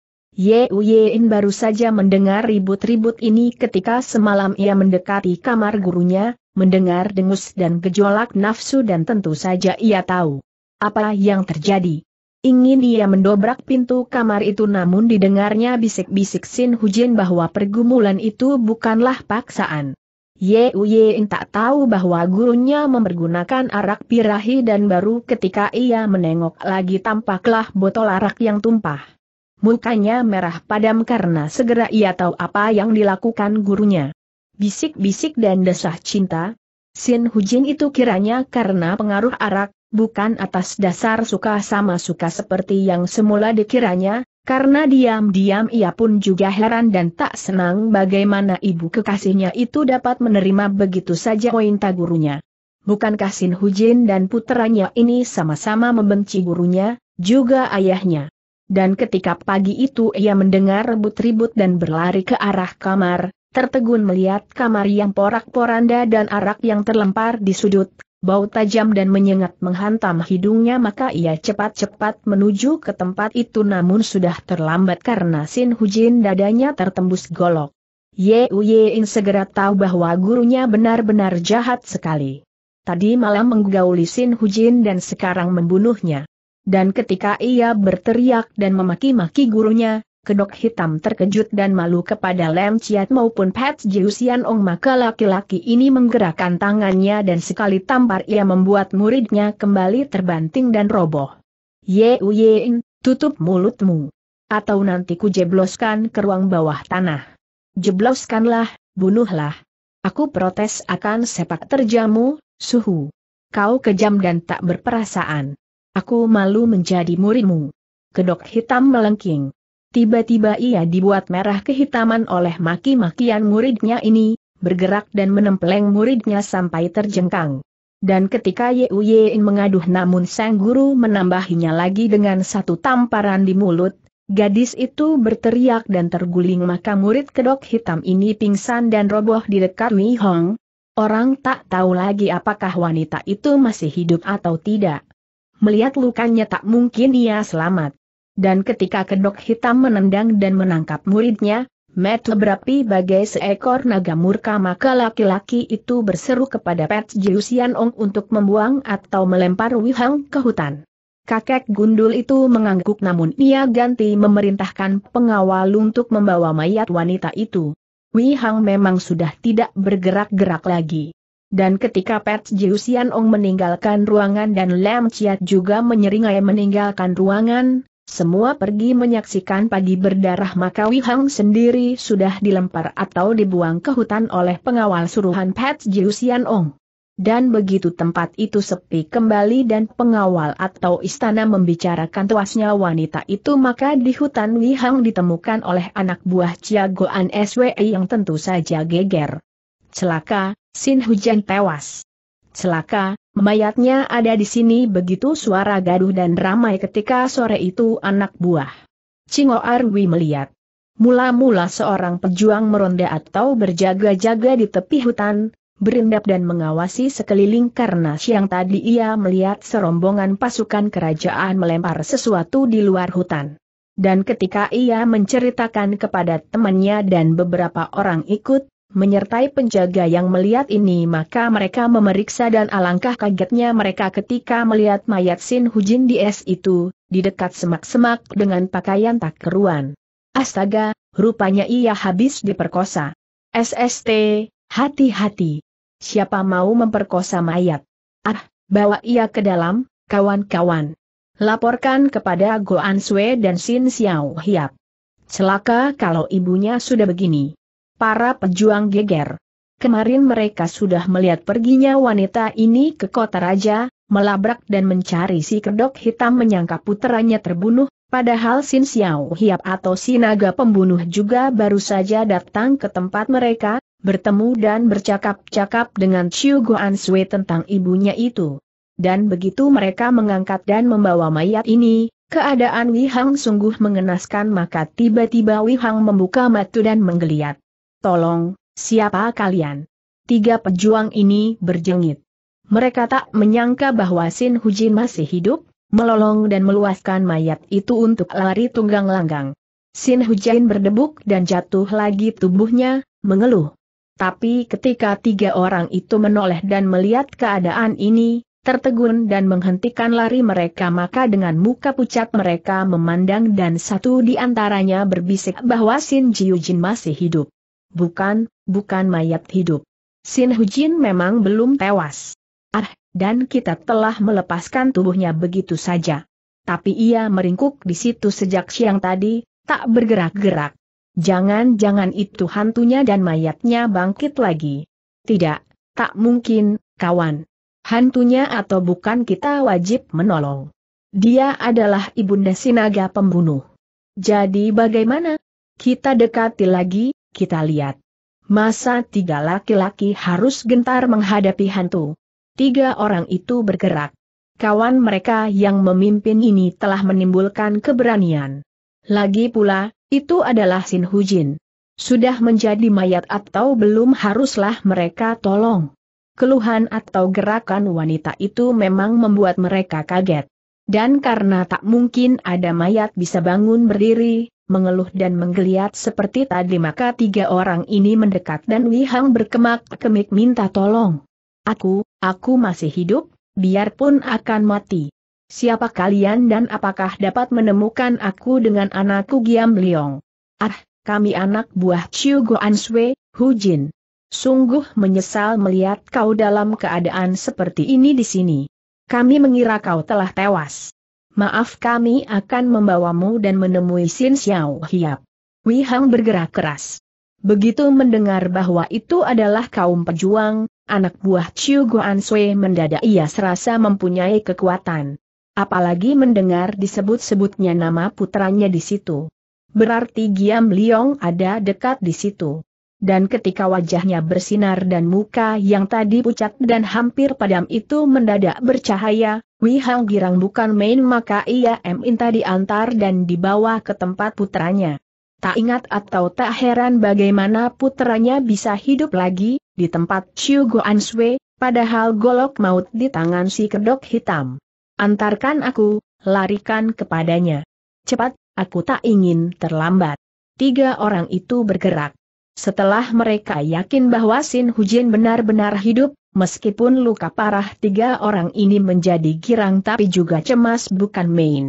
Uyein baru saja mendengar ribut-ribut ini ketika semalam ia mendekati kamar gurunya, mendengar dengus dan gejolak nafsu dan tentu saja ia tahu apa yang terjadi. Ingin ia mendobrak pintu kamar itu namun didengarnya bisik-bisik Sin Hujin bahwa pergumulan itu bukanlah paksaan. Ye Uyein tak tahu bahwa gurunya mempergunakan arak pirahi dan baru ketika ia menengok lagi tampaklah botol arak yang tumpah. Mukanya merah padam karena segera ia tahu apa yang dilakukan gurunya. Bisik-bisik dan desah cinta. Sin Hujin itu kiranya karena pengaruh arak, bukan atas dasar suka sama suka seperti yang semula dikiranya, karena diam-diam ia pun juga heran dan tak senang bagaimana ibu kekasihnya itu dapat menerima begitu saja perintah gurunya. Bukankah Sin Hujin dan putranya ini sama-sama membenci gurunya, juga ayahnya. Dan ketika pagi itu ia mendengar rebut-ribut dan berlari ke arah kamar, tertegun melihat kamar yang porak-poranda dan arak yang terlempar di sudut, bau tajam dan menyengat menghantam hidungnya maka ia cepat-cepat menuju ke tempat itu namun sudah terlambat karena Sin Hujin dadanya tertembus golok. Ye Uyein segera tahu bahwa gurunya benar-benar jahat sekali. Tadi malam menggauli Sin Hujin dan sekarang membunuhnya. Dan ketika ia berteriak dan memaki-maki gurunya, kedok hitam terkejut dan malu kepada Lem Chiat maupun Pat Jiusian Ong maka laki-laki ini menggerakkan tangannya dan sekali tampar ia membuat muridnya kembali terbanting dan roboh. Ye Uyein, tutup mulutmu. Atau nanti ku jebloskan ke ruang bawah tanah. Jebloskanlah, bunuhlah. Aku protes akan sepak terjamu, suhu. Kau kejam dan tak berperasaan. Aku malu menjadi muridmu. Kedok hitam melengking. Tiba-tiba ia dibuat merah kehitaman oleh maki-makian muridnya ini, bergerak dan menempeleng muridnya sampai terjengkang. Dan ketika Yein mengaduh namun sang guru menambahinya lagi dengan satu tamparan di mulut, gadis itu berteriak dan terguling maka murid kedok hitam ini pingsan dan roboh di dekat Wei Hong. Orang tak tahu lagi apakah wanita itu masih hidup atau tidak melihat lukanya tak mungkin ia selamat. Dan ketika kedok hitam menendang dan menangkap muridnya, Matt berapi bagai seekor naga murka maka laki-laki itu berseru kepada Pat Jiusian Ong untuk membuang atau melempar Wihang ke hutan. Kakek gundul itu mengangguk namun ia ganti memerintahkan pengawal untuk membawa mayat wanita itu. Wihang memang sudah tidak bergerak-gerak lagi. Dan ketika Pat Jiu Ong meninggalkan ruangan dan Lam Chiat juga menyeringai meninggalkan ruangan, semua pergi menyaksikan pagi berdarah maka Wihang sendiri sudah dilempar atau dibuang ke hutan oleh pengawal suruhan Pat Jiu Ong. Dan begitu tempat itu sepi kembali dan pengawal atau istana membicarakan tuasnya wanita itu maka di hutan Wihang ditemukan oleh anak buah Goan SWE yang tentu saja geger. Celaka, Sin Hujan tewas. Celaka, mayatnya ada di sini begitu suara gaduh dan ramai ketika sore itu anak buah. Cingo Arwi melihat. Mula-mula seorang pejuang meronda atau berjaga-jaga di tepi hutan, berendap dan mengawasi sekeliling karena siang tadi ia melihat serombongan pasukan kerajaan melempar sesuatu di luar hutan. Dan ketika ia menceritakan kepada temannya dan beberapa orang ikut, menyertai penjaga yang melihat ini maka mereka memeriksa dan alangkah kagetnya mereka ketika melihat mayat Sin Hujin di es itu, di dekat semak-semak dengan pakaian tak keruan. Astaga, rupanya ia habis diperkosa. SST, hati-hati. Siapa mau memperkosa mayat? Ah, bawa ia ke dalam, kawan-kawan. Laporkan kepada Goan Sue dan Sin Xiao Hiap. Celaka kalau ibunya sudah begini para pejuang geger. Kemarin mereka sudah melihat perginya wanita ini ke kota raja, melabrak dan mencari si kedok hitam menyangka puteranya terbunuh, padahal Sin Xiao Hiap atau si naga pembunuh juga baru saja datang ke tempat mereka, bertemu dan bercakap-cakap dengan Chiu Guan Sui tentang ibunya itu. Dan begitu mereka mengangkat dan membawa mayat ini, keadaan Wihang sungguh mengenaskan maka tiba-tiba Wihang membuka matu dan menggeliat tolong, siapa kalian? Tiga pejuang ini berjengit. Mereka tak menyangka bahwa Sin Hujin masih hidup, melolong dan meluaskan mayat itu untuk lari tunggang langgang. Sin Hujin berdebuk dan jatuh lagi tubuhnya, mengeluh. Tapi ketika tiga orang itu menoleh dan melihat keadaan ini, tertegun dan menghentikan lari mereka maka dengan muka pucat mereka memandang dan satu di antaranya berbisik bahwa Sin Jiujin masih hidup. Bukan, bukan mayat hidup. Sin Hujin memang belum tewas. Ah, dan kita telah melepaskan tubuhnya begitu saja. Tapi ia meringkuk di situ sejak siang tadi, tak bergerak-gerak. Jangan-jangan itu hantunya dan mayatnya bangkit lagi. Tidak, tak mungkin, kawan. Hantunya atau bukan kita wajib menolong. Dia adalah ibunda sinaga pembunuh. Jadi bagaimana? Kita dekati lagi, kita lihat. Masa tiga laki-laki harus gentar menghadapi hantu. Tiga orang itu bergerak. Kawan mereka yang memimpin ini telah menimbulkan keberanian. Lagi pula, itu adalah Sin Hujin. Sudah menjadi mayat atau belum haruslah mereka tolong. Keluhan atau gerakan wanita itu memang membuat mereka kaget. Dan karena tak mungkin ada mayat bisa bangun berdiri, mengeluh dan menggeliat seperti tadi maka tiga orang ini mendekat dan Wihang berkemak-kemik minta tolong. Aku, aku masih hidup, biarpun akan mati. Siapa kalian dan apakah dapat menemukan aku dengan anakku Giam Liong? Ah, kami anak buah Chiu Guan Sui, Hu Jin. Sungguh menyesal melihat kau dalam keadaan seperti ini di sini. Kami mengira kau telah tewas. Maaf kami akan membawamu dan menemui Sin Xiao Hiap. Wei Hang bergerak keras. Begitu mendengar bahwa itu adalah kaum pejuang, anak buah Chiu Guan Sui mendadak ia serasa mempunyai kekuatan. Apalagi mendengar disebut-sebutnya nama putranya di situ. Berarti Giam Liong ada dekat di situ. Dan ketika wajahnya bersinar dan muka yang tadi pucat dan hampir padam itu mendadak bercahaya, Wei girang bukan main maka ia minta diantar dan dibawa ke tempat putranya. Tak ingat atau tak heran bagaimana putranya bisa hidup lagi, di tempat Chiu Guan Sui, padahal golok maut di tangan si kedok hitam. Antarkan aku, larikan kepadanya. Cepat, aku tak ingin terlambat. Tiga orang itu bergerak. Setelah mereka yakin bahwa Sin Hujin benar-benar hidup, meskipun luka parah tiga orang ini menjadi girang tapi juga cemas bukan main.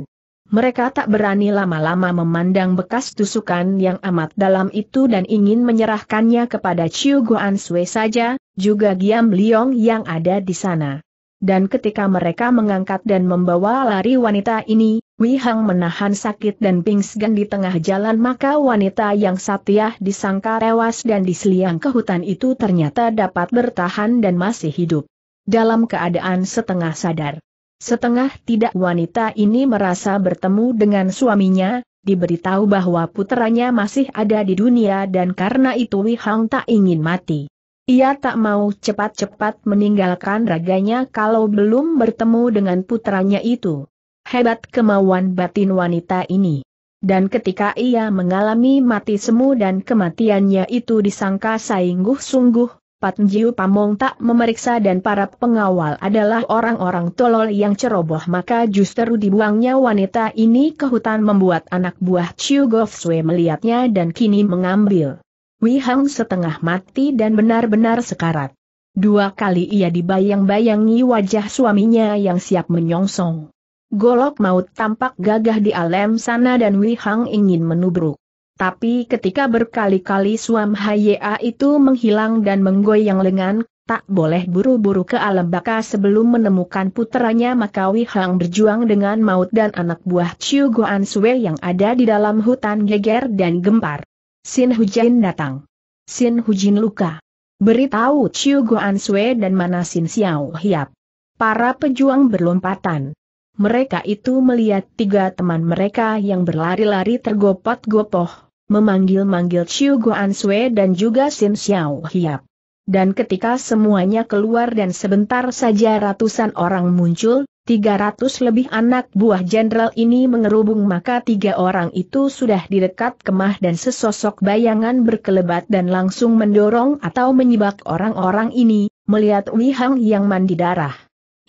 Mereka tak berani lama-lama memandang bekas tusukan yang amat dalam itu dan ingin menyerahkannya kepada Chiu Guan Sui saja, juga Giam Liong yang ada di sana. Dan ketika mereka mengangkat dan membawa lari wanita ini, Wei Hang menahan sakit dan pingsan di tengah jalan maka wanita yang satiah disangka tewas dan diseliang ke hutan itu ternyata dapat bertahan dan masih hidup. Dalam keadaan setengah sadar. Setengah tidak wanita ini merasa bertemu dengan suaminya, diberitahu bahwa putranya masih ada di dunia dan karena itu Wei Hang tak ingin mati. Ia tak mau cepat-cepat meninggalkan raganya kalau belum bertemu dengan putranya itu. Hebat kemauan batin wanita ini. Dan ketika ia mengalami mati semu dan kematiannya itu disangka saingguh-sungguh, Patnjiu Pamong tak memeriksa dan para pengawal adalah orang-orang tolol yang ceroboh maka justru dibuangnya wanita ini ke hutan membuat anak buah Chiu Gofswe melihatnya dan kini mengambil. Wei Hang setengah mati dan benar-benar sekarat. Dua kali ia dibayang-bayangi wajah suaminya yang siap menyongsong. Golok maut tampak gagah di alam sana dan Wei Hang ingin menubruk. Tapi ketika berkali-kali Suam Haiya itu menghilang dan menggoyang lengan, tak boleh buru-buru ke alam baka sebelum menemukan puteranya maka Wei Hang berjuang dengan maut dan anak buah Chiu Guan Sui yang ada di dalam hutan geger dan gempar. Sin Hujin datang. Sin Hujin luka. Beritahu Chiu Guan Sui dan mana Sin Xiao Hiap. Para pejuang berlompatan mereka itu melihat tiga teman mereka yang berlari-lari tergopot-gopoh, memanggil-manggil Chiu Guan Sui dan juga Sin Xiao Hiap. Dan ketika semuanya keluar dan sebentar saja ratusan orang muncul, 300 lebih anak buah jenderal ini mengerubung maka tiga orang itu sudah di dekat kemah dan sesosok bayangan berkelebat dan langsung mendorong atau menyibak orang-orang ini, melihat Wihang yang mandi darah.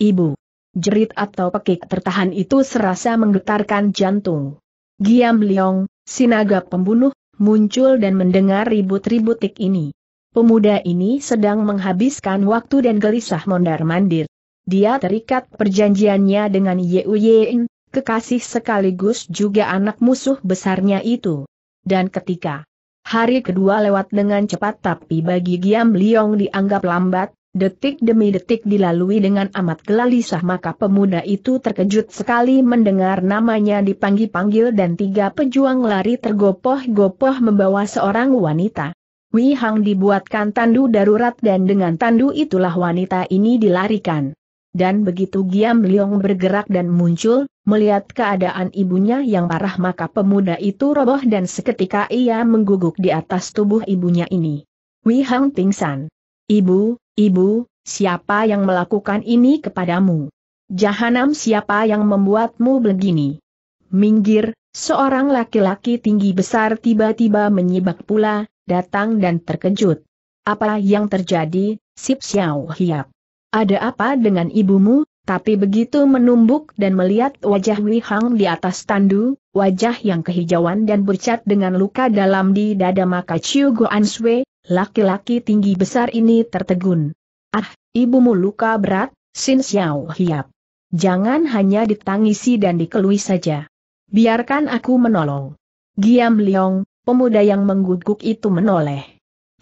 Ibu jerit atau pekik tertahan itu serasa menggetarkan jantung. Giam Liong, sinaga pembunuh, muncul dan mendengar ribut-ribut tik ini. Pemuda ini sedang menghabiskan waktu dan gelisah mondar-mandir. Dia terikat perjanjiannya dengan Yeu Yein, kekasih sekaligus juga anak musuh besarnya itu. Dan ketika hari kedua lewat dengan cepat tapi bagi Giam Liong dianggap lambat, Detik demi detik dilalui dengan amat gelisah maka pemuda itu terkejut sekali mendengar namanya dipanggil-panggil dan tiga pejuang lari tergopoh-gopoh membawa seorang wanita. Wi Hang dibuatkan tandu darurat dan dengan tandu itulah wanita ini dilarikan. Dan begitu Giam Leong bergerak dan muncul, melihat keadaan ibunya yang parah maka pemuda itu roboh dan seketika ia mengguguk di atas tubuh ibunya ini. Wi Hang pingsan. Ibu, ibu, siapa yang melakukan ini kepadamu? Jahanam siapa yang membuatmu begini? Minggir, seorang laki-laki tinggi besar tiba-tiba menyibak pula, datang dan terkejut. Apa yang terjadi, Sip Xiao Hiap? Ada apa dengan ibumu? Tapi begitu menumbuk dan melihat wajah Wihang di atas tandu, wajah yang kehijauan dan bercat dengan luka dalam di dada maka Chiu Guan Sui, Laki-laki tinggi besar ini tertegun. Ah, ibumu luka berat, Sin Xiao Hiap. Jangan hanya ditangisi dan dikelui saja. Biarkan aku menolong. Giam Liong, pemuda yang mengguguk itu menoleh.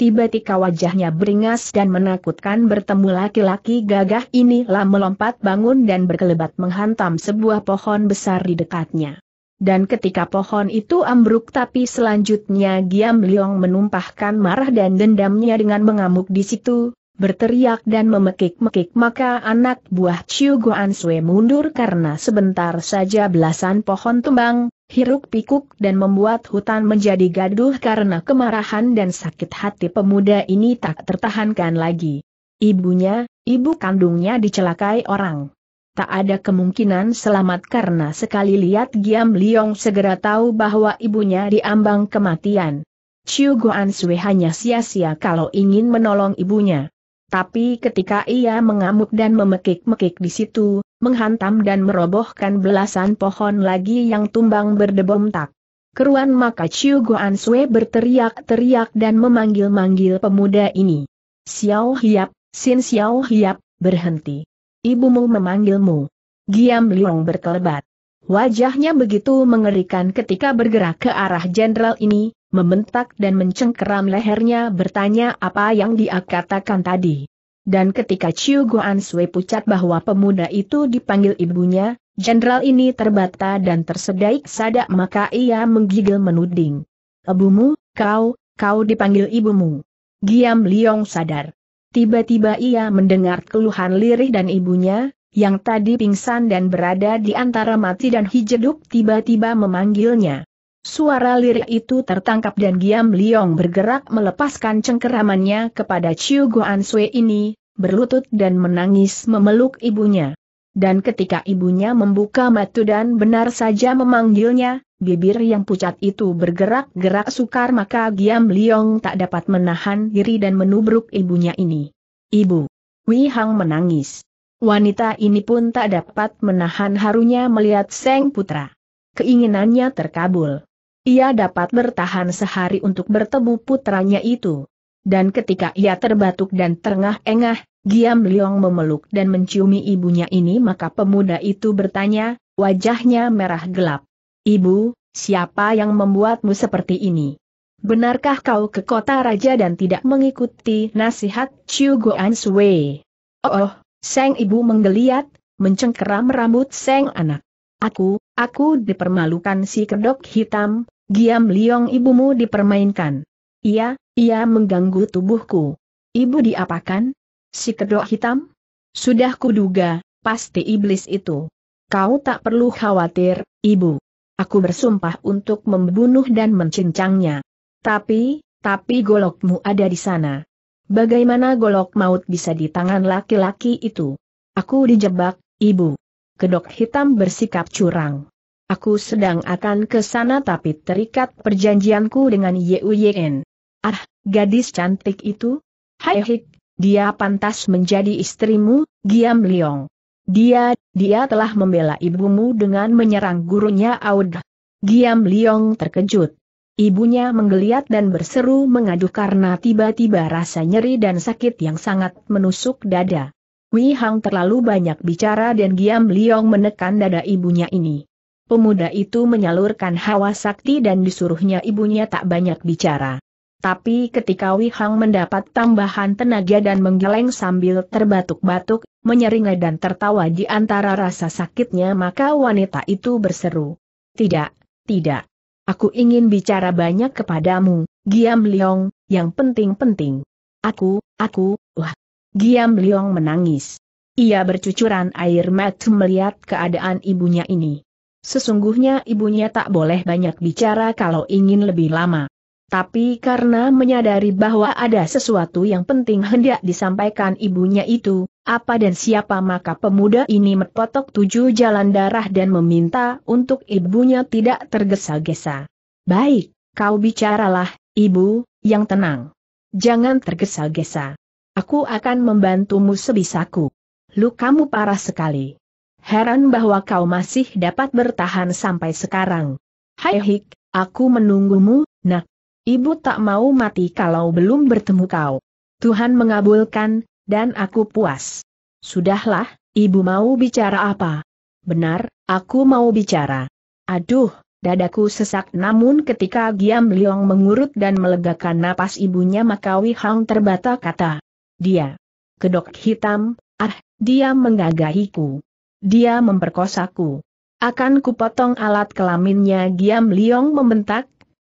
Tiba-tiba wajahnya beringas dan menakutkan bertemu laki-laki gagah inilah melompat bangun dan berkelebat menghantam sebuah pohon besar di dekatnya. Dan ketika pohon itu ambruk tapi selanjutnya Giam Leong menumpahkan marah dan dendamnya dengan mengamuk di situ, berteriak dan memekik-mekik maka anak buah Chiu Guan Sui mundur karena sebentar saja belasan pohon tumbang, hiruk pikuk dan membuat hutan menjadi gaduh karena kemarahan dan sakit hati pemuda ini tak tertahankan lagi. Ibunya, ibu kandungnya dicelakai orang. Tak ada kemungkinan selamat karena sekali lihat Giam Liong segera tahu bahwa ibunya diambang kematian. Chiu Guan Sui hanya sia-sia kalau ingin menolong ibunya. Tapi ketika ia mengamuk dan memekik-mekik di situ, menghantam dan merobohkan belasan pohon lagi yang tumbang berdebom tak. Keruan maka Chiu Guan Sui berteriak-teriak dan memanggil-manggil pemuda ini. Xiao Hiap, Xin Xiao Hiap, berhenti ibumu memanggilmu. Giam Liong berkelebat. Wajahnya begitu mengerikan ketika bergerak ke arah jenderal ini, membentak dan mencengkeram lehernya bertanya apa yang dia katakan tadi. Dan ketika Chiu Guan Sui pucat bahwa pemuda itu dipanggil ibunya, jenderal ini terbata dan tersedaik sadak maka ia menggigil menuding. Ibumu, kau, kau dipanggil ibumu. Giam Liong sadar. Tiba-tiba ia mendengar keluhan lirih dan ibunya, yang tadi pingsan dan berada di antara mati dan hijeduk tiba-tiba memanggilnya. Suara lirik itu tertangkap dan Giam Liong bergerak melepaskan cengkeramannya kepada Chiu Guan Sui ini, berlutut dan menangis memeluk ibunya. Dan ketika ibunya membuka matu dan benar saja memanggilnya, bibir yang pucat itu bergerak-gerak sukar maka Giam Liong tak dapat menahan diri dan menubruk ibunya ini. Ibu! Wei Hang menangis. Wanita ini pun tak dapat menahan harunya melihat Seng Putra. Keinginannya terkabul. Ia dapat bertahan sehari untuk bertemu putranya itu. Dan ketika ia terbatuk dan terengah-engah, Giam Liong memeluk dan menciumi ibunya ini maka pemuda itu bertanya, wajahnya merah gelap. Ibu, siapa yang membuatmu seperti ini? Benarkah kau ke kota raja dan tidak mengikuti nasihat Chiu Guan Sui? Oh, oh, Seng ibu menggeliat, mencengkeram rambut Seng anak. Aku, aku dipermalukan si kedok hitam, Giam Liong ibumu dipermainkan. Ia, ia mengganggu tubuhku. Ibu diapakan? Si kedok hitam? Sudah kuduga, pasti iblis itu. Kau tak perlu khawatir, ibu. Aku bersumpah untuk membunuh dan mencincangnya. Tapi, tapi golokmu ada di sana. Bagaimana golok maut bisa di tangan laki-laki itu? Aku dijebak, ibu. Kedok hitam bersikap curang. Aku sedang akan ke sana tapi terikat perjanjianku dengan Yuyen. Ah, gadis cantik itu? Hai hik, dia pantas menjadi istrimu, Giam Liong. Dia, dia telah membela ibumu dengan menyerang gurunya Aud. Giam Liong terkejut. Ibunya menggeliat dan berseru mengadu karena tiba-tiba rasa nyeri dan sakit yang sangat menusuk dada. Wei Hang terlalu banyak bicara dan Giam Liong menekan dada ibunya ini. Pemuda itu menyalurkan hawa sakti dan disuruhnya ibunya tak banyak bicara. Tapi ketika Wei Hang mendapat tambahan tenaga dan menggeleng sambil terbatuk-batuk, menyeringai dan tertawa di antara rasa sakitnya maka wanita itu berseru. Tidak, tidak. Aku ingin bicara banyak kepadamu, Giam Leong, yang penting-penting. Aku, aku, wah. Giam Leong menangis. Ia bercucuran air mata melihat keadaan ibunya ini. Sesungguhnya ibunya tak boleh banyak bicara kalau ingin lebih lama. Tapi karena menyadari bahwa ada sesuatu yang penting hendak disampaikan ibunya itu, apa dan siapa maka pemuda ini mepotok tujuh jalan darah dan meminta untuk ibunya tidak tergesa-gesa. Baik, kau bicaralah, ibu, yang tenang. Jangan tergesa-gesa. Aku akan membantumu sebisaku. Lukamu parah sekali. Heran bahwa kau masih dapat bertahan sampai sekarang. Hai hik, aku menunggumu, nak, Ibu tak mau mati kalau belum bertemu kau. Tuhan mengabulkan, dan aku puas. Sudahlah, ibu mau bicara apa? Benar, aku mau bicara. Aduh, dadaku sesak namun ketika Giam Liong mengurut dan melegakan napas ibunya maka Hang terbata kata. Dia. Kedok hitam, ah, dia menggagahiku. Dia memperkosaku. Akan kupotong alat kelaminnya Giam Liong membentak,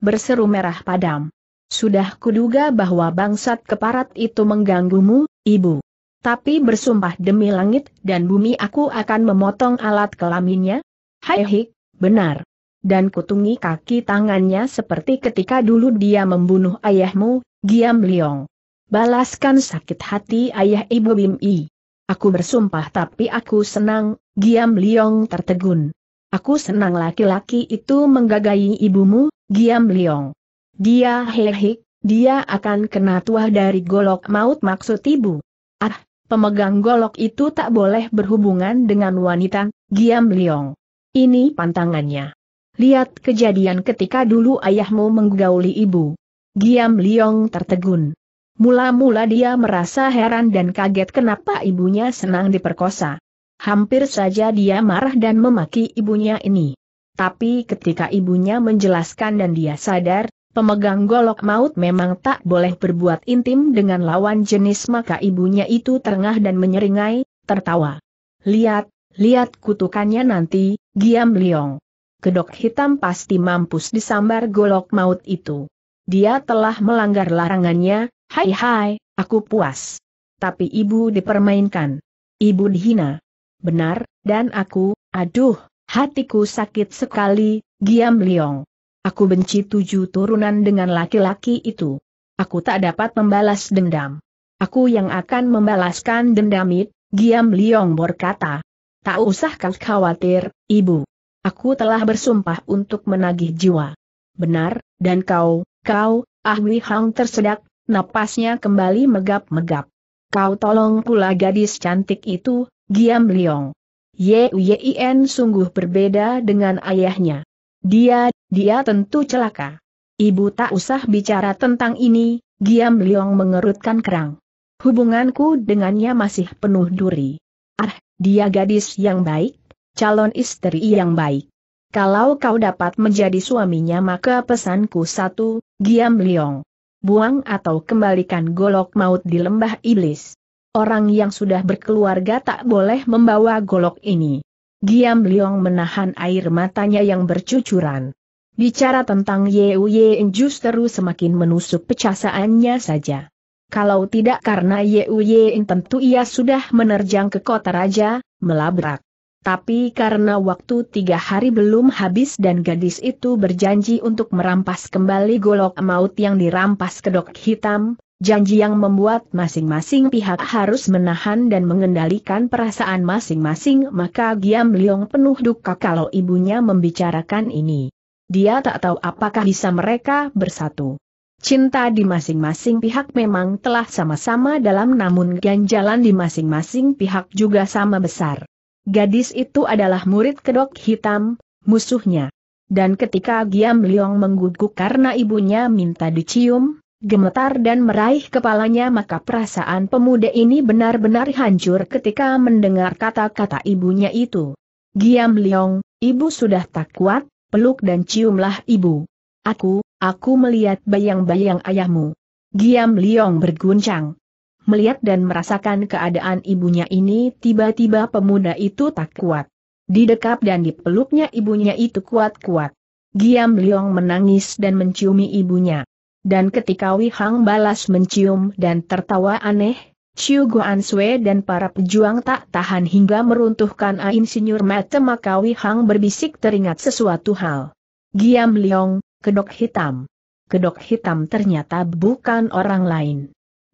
berseru merah padam. Sudah kuduga bahwa bangsat keparat itu mengganggumu, ibu. Tapi bersumpah demi langit dan bumi aku akan memotong alat kelaminnya. Hai hik, benar. Dan kutungi kaki tangannya seperti ketika dulu dia membunuh ayahmu, Giam Liong. Balaskan sakit hati ayah ibu Bim I. Aku bersumpah tapi aku senang, Giam Liong tertegun. Aku senang laki-laki itu menggagai ibumu, Giam Liong. Dia hehik, dia akan kena tuah dari golok maut maksud ibu. Ah, pemegang golok itu tak boleh berhubungan dengan wanita, Giam Liong. Ini pantangannya. Lihat kejadian ketika dulu ayahmu menggauli ibu. Giam Liong tertegun. Mula-mula dia merasa heran dan kaget kenapa ibunya senang diperkosa. Hampir saja dia marah dan memaki ibunya ini. Tapi ketika ibunya menjelaskan dan dia sadar, pemegang golok maut memang tak boleh berbuat intim dengan lawan jenis maka ibunya itu terengah dan menyeringai, tertawa. Lihat, lihat kutukannya nanti, Giam Liong. Kedok hitam pasti mampus disambar golok maut itu. Dia telah melanggar larangannya, hai hai, aku puas. Tapi ibu dipermainkan. Ibu dihina. Benar, dan aku, aduh, Hatiku sakit sekali, Giam Liong. Aku benci tujuh turunan dengan laki-laki itu. Aku tak dapat membalas dendam. Aku yang akan membalaskan dendam itu, Giam Liong berkata. Tak usah kau khawatir, ibu. Aku telah bersumpah untuk menagih jiwa. Benar, dan kau, kau, Ahwi Hang tersedak, napasnya kembali megap-megap. Kau tolong pula gadis cantik itu, Giam Liong. Yuyin sungguh berbeda dengan ayahnya. Dia, dia tentu celaka. Ibu tak usah bicara tentang ini, Giam Liong mengerutkan kerang. Hubunganku dengannya masih penuh duri. Ah, dia gadis yang baik, calon istri yang baik. Kalau kau dapat menjadi suaminya maka pesanku satu, Giam Liong. Buang atau kembalikan golok maut di lembah iblis orang yang sudah berkeluarga tak boleh membawa golok ini. Giam Liong menahan air matanya yang bercucuran. Bicara tentang Ye Uye justru semakin menusuk pecasaannya saja. Kalau tidak karena Ye Uye tentu ia sudah menerjang ke kota raja, melabrak. Tapi karena waktu tiga hari belum habis dan gadis itu berjanji untuk merampas kembali golok maut yang dirampas kedok hitam, Janji yang membuat masing-masing pihak harus menahan dan mengendalikan perasaan masing-masing maka Giam Liong penuh duka kalau ibunya membicarakan ini. Dia tak tahu apakah bisa mereka bersatu. Cinta di masing-masing pihak memang telah sama-sama dalam namun ganjalan di masing-masing pihak juga sama besar. Gadis itu adalah murid kedok hitam, musuhnya. Dan ketika Giam Liong mengguguk karena ibunya minta dicium, gemetar dan meraih kepalanya maka perasaan pemuda ini benar-benar hancur ketika mendengar kata-kata ibunya itu. Giam Leong, ibu sudah tak kuat, peluk dan ciumlah ibu. Aku, aku melihat bayang-bayang ayahmu. Giam Leong berguncang. Melihat dan merasakan keadaan ibunya ini tiba-tiba pemuda itu tak kuat. Didekap dan dipeluknya ibunya itu kuat-kuat. Giam Leong menangis dan menciumi ibunya. Dan ketika Wei Hang balas mencium dan tertawa aneh, Chiu Guan Sui dan para pejuang tak tahan hingga meruntuhkan ain sinyur mata maka Wei Hang berbisik teringat sesuatu hal. Giam Liong, kedok hitam. Kedok hitam ternyata bukan orang lain.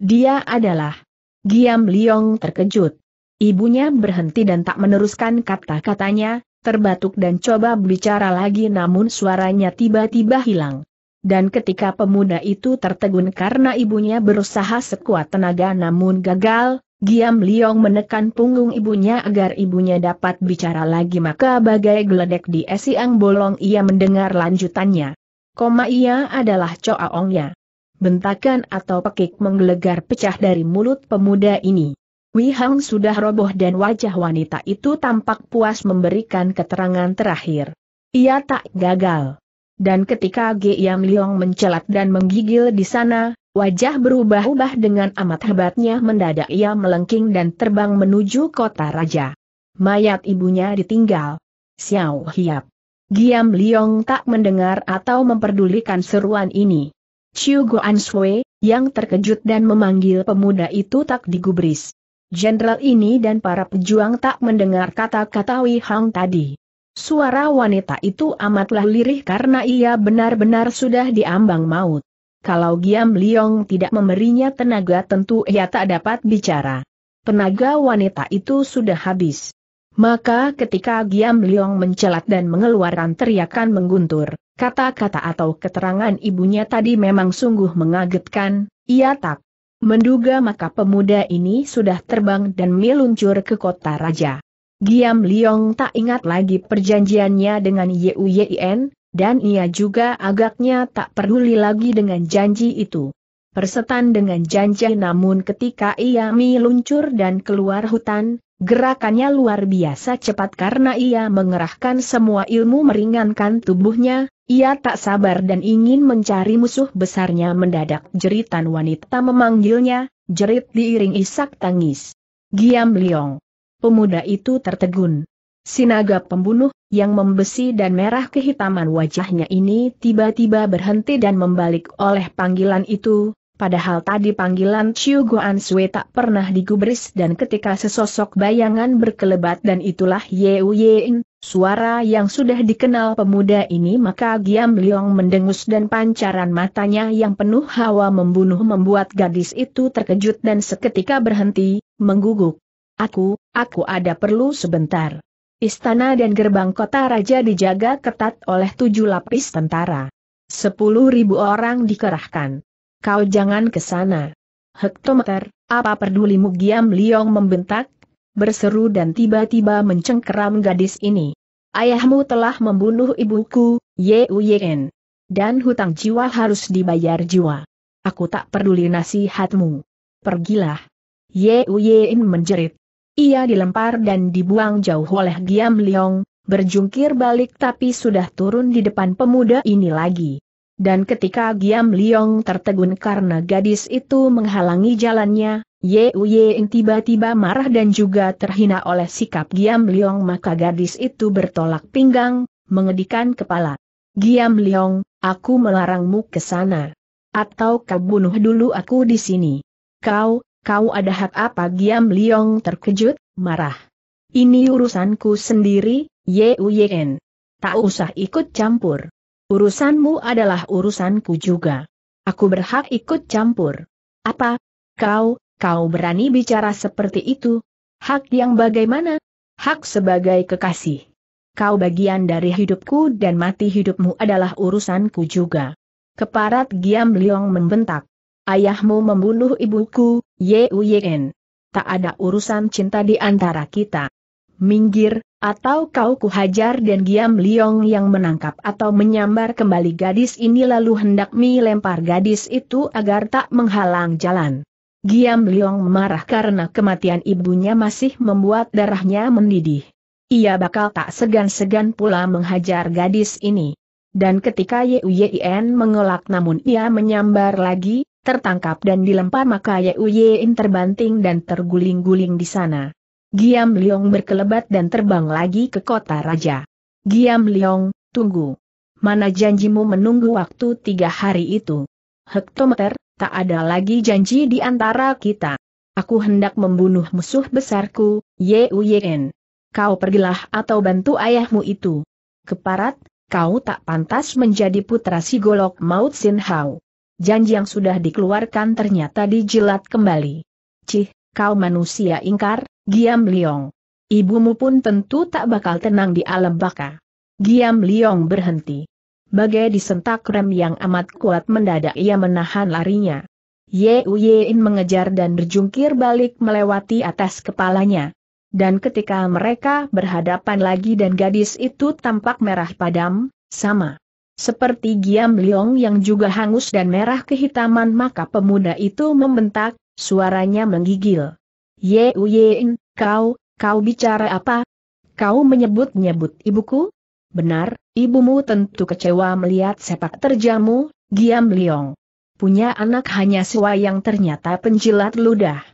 Dia adalah Giam Liong terkejut. Ibunya berhenti dan tak meneruskan kata-katanya, terbatuk dan coba bicara lagi namun suaranya tiba-tiba hilang. Dan ketika pemuda itu tertegun karena ibunya berusaha sekuat tenaga namun gagal, Giam Liong menekan punggung ibunya agar ibunya dapat bicara lagi maka bagai geledek di esiang bolong ia mendengar lanjutannya. Koma ia adalah coaongnya. Bentakan atau pekik menggelegar pecah dari mulut pemuda ini. Wihang sudah roboh dan wajah wanita itu tampak puas memberikan keterangan terakhir. Ia tak gagal. Dan ketika Giam Liong mencelat dan menggigil di sana, wajah berubah-ubah dengan amat hebatnya mendadak ia melengking dan terbang menuju kota raja. Mayat ibunya ditinggal. Xiao Hiap. Giam Liong tak mendengar atau memperdulikan seruan ini. Chiu Guan Sui, yang terkejut dan memanggil pemuda itu tak digubris. Jenderal ini dan para pejuang tak mendengar kata-kata Wei Hang tadi. Suara wanita itu amatlah lirih karena ia benar-benar sudah diambang maut. Kalau Giam Liong tidak memberinya tenaga tentu ia tak dapat bicara. Tenaga wanita itu sudah habis. Maka ketika Giam Liong mencelat dan mengeluarkan teriakan mengguntur, kata-kata atau keterangan ibunya tadi memang sungguh mengagetkan, ia tak menduga maka pemuda ini sudah terbang dan meluncur ke kota raja. Giam Liong tak ingat lagi perjanjiannya dengan Yu Yien, dan ia juga agaknya tak peduli lagi dengan janji itu. Persetan dengan janji namun ketika ia meluncur dan keluar hutan, gerakannya luar biasa cepat karena ia mengerahkan semua ilmu meringankan tubuhnya, ia tak sabar dan ingin mencari musuh besarnya mendadak jeritan wanita memanggilnya, jerit diiringi saktangis. tangis. Giam Liong Pemuda itu tertegun. Sinaga pembunuh, yang membesi dan merah kehitaman wajahnya ini tiba-tiba berhenti dan membalik oleh panggilan itu, padahal tadi panggilan Chiu Guan Sui tak pernah digubris dan ketika sesosok bayangan berkelebat dan itulah Ye Yein, suara yang sudah dikenal pemuda ini maka Giam Liong mendengus dan pancaran matanya yang penuh hawa membunuh membuat gadis itu terkejut dan seketika berhenti, mengguguk. Aku, aku ada perlu sebentar. Istana dan gerbang kota raja dijaga ketat oleh tujuh lapis tentara. Sepuluh ribu orang dikerahkan. Kau jangan ke sana. Hektometer, apa pedulimu Giam Liong membentak, berseru dan tiba-tiba mencengkeram gadis ini. Ayahmu telah membunuh ibuku, Yuen. Dan hutang jiwa harus dibayar jiwa. Aku tak peduli nasihatmu. Pergilah. Yuen menjerit. Ia dilempar dan dibuang jauh oleh Giam Leong, berjungkir balik tapi sudah turun di depan pemuda ini lagi. Dan ketika Giam Leong tertegun karena gadis itu menghalangi jalannya, Ye Uyein tiba-tiba marah dan juga terhina oleh sikap Giam Leong maka gadis itu bertolak pinggang, mengedikan kepala. Giam Leong, aku melarangmu ke sana. Atau kau bunuh dulu aku di sini. Kau, kau ada hak apa Giam Liong terkejut, marah. Ini urusanku sendiri, Uyen. Tak usah ikut campur. Urusanmu adalah urusanku juga. Aku berhak ikut campur. Apa? Kau, kau berani bicara seperti itu? Hak yang bagaimana? Hak sebagai kekasih. Kau bagian dari hidupku dan mati hidupmu adalah urusanku juga. Keparat Giam Liong membentak ayahmu membunuh ibuku, Ye Uyen. Tak ada urusan cinta di antara kita. Minggir, atau kau kuhajar dan Giam Liong yang menangkap atau menyambar kembali gadis ini lalu hendak mi lempar gadis itu agar tak menghalang jalan. Giam Liong marah karena kematian ibunya masih membuat darahnya mendidih. Ia bakal tak segan-segan pula menghajar gadis ini. Dan ketika Yuyen mengelak namun ia menyambar lagi, tertangkap dan dilempar maka Yein terbanting dan terguling-guling di sana. Giam Liong berkelebat dan terbang lagi ke kota raja. Giam Liong, tunggu. Mana janjimu menunggu waktu tiga hari itu? Hektometer, tak ada lagi janji di antara kita. Aku hendak membunuh musuh besarku, Yein. Kau pergilah atau bantu ayahmu itu. Keparat, kau tak pantas menjadi putra si golok maut Sin Hao janji yang sudah dikeluarkan ternyata dijilat kembali. Cih, kau manusia ingkar, Giam Liong. Ibumu pun tentu tak bakal tenang di alam baka. Giam Liong berhenti. Bagai disentak rem yang amat kuat mendadak ia menahan larinya. Ye Uyein mengejar dan berjungkir balik melewati atas kepalanya. Dan ketika mereka berhadapan lagi dan gadis itu tampak merah padam, sama. Seperti Giam Liong yang juga hangus dan merah kehitaman maka pemuda itu membentak, suaranya menggigil. Ye Uyen, kau, kau bicara apa? Kau menyebut-nyebut ibuku? Benar, ibumu tentu kecewa melihat sepak terjamu, Giam Liong. Punya anak hanya Sua yang ternyata penjilat ludah.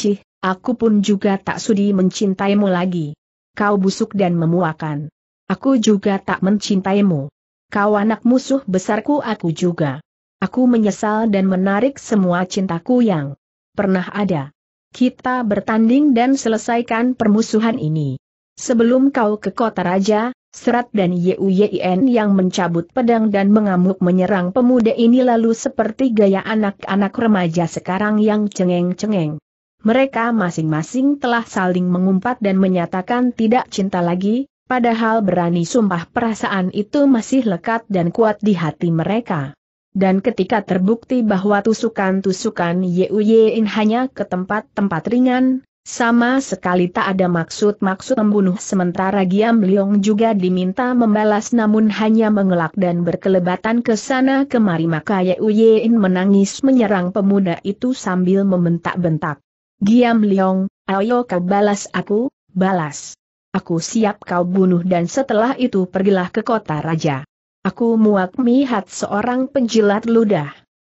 Cih, aku pun juga tak sudi mencintaimu lagi. Kau busuk dan memuakan. Aku juga tak mencintaimu kau anak musuh besarku aku juga. Aku menyesal dan menarik semua cintaku yang pernah ada. Kita bertanding dan selesaikan permusuhan ini. Sebelum kau ke kota raja, Serat dan Yuyin yang mencabut pedang dan mengamuk menyerang pemuda ini lalu seperti gaya anak-anak remaja sekarang yang cengeng-cengeng. Mereka masing-masing telah saling mengumpat dan menyatakan tidak cinta lagi, Padahal berani sumpah perasaan itu masih lekat dan kuat di hati mereka. Dan ketika terbukti bahwa tusukan-tusukan Yuyin hanya ke tempat-tempat ringan, sama sekali tak ada maksud-maksud membunuh sementara Giam Leong juga diminta membalas namun hanya mengelak dan berkelebatan ke sana kemari maka Yuyin menangis menyerang pemuda itu sambil membentak-bentak. Giam Leong, ayo kau balas aku, balas. Aku siap kau bunuh dan setelah itu pergilah ke kota raja. Aku muak melihat seorang penjilat ludah.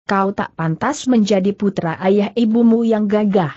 Kau tak pantas menjadi putra ayah ibumu yang gagah.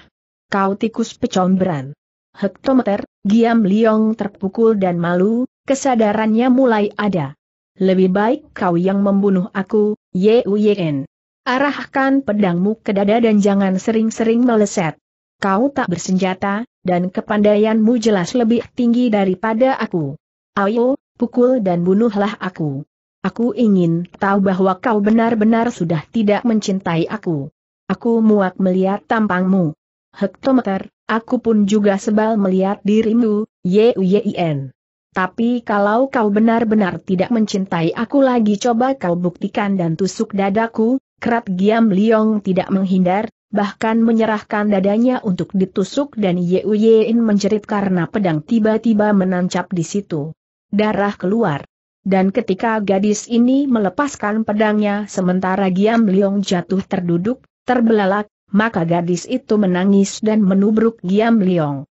Kau tikus pecombran. Hektometer, Giam Liong terpukul dan malu, kesadarannya mulai ada. Lebih baik kau yang membunuh aku, Yuyen. Arahkan pedangmu ke dada dan jangan sering-sering meleset. Kau tak bersenjata, dan kepandaianmu jelas lebih tinggi daripada aku. Ayo, pukul dan bunuhlah aku. Aku ingin tahu bahwa kau benar-benar sudah tidak mencintai aku. Aku muak melihat tampangmu. Hektometer, aku pun juga sebal melihat dirimu, Yuyin. Tapi kalau kau benar-benar tidak mencintai aku lagi coba kau buktikan dan tusuk dadaku, kerap Giam Liong tidak menghindar, bahkan menyerahkan dadanya untuk ditusuk dan yeuyein menjerit karena pedang tiba-tiba menancap di situ. Darah keluar. Dan ketika gadis ini melepaskan pedangnya sementara Giam Liong jatuh terduduk, terbelalak, maka gadis itu menangis dan menubruk Giam Liong.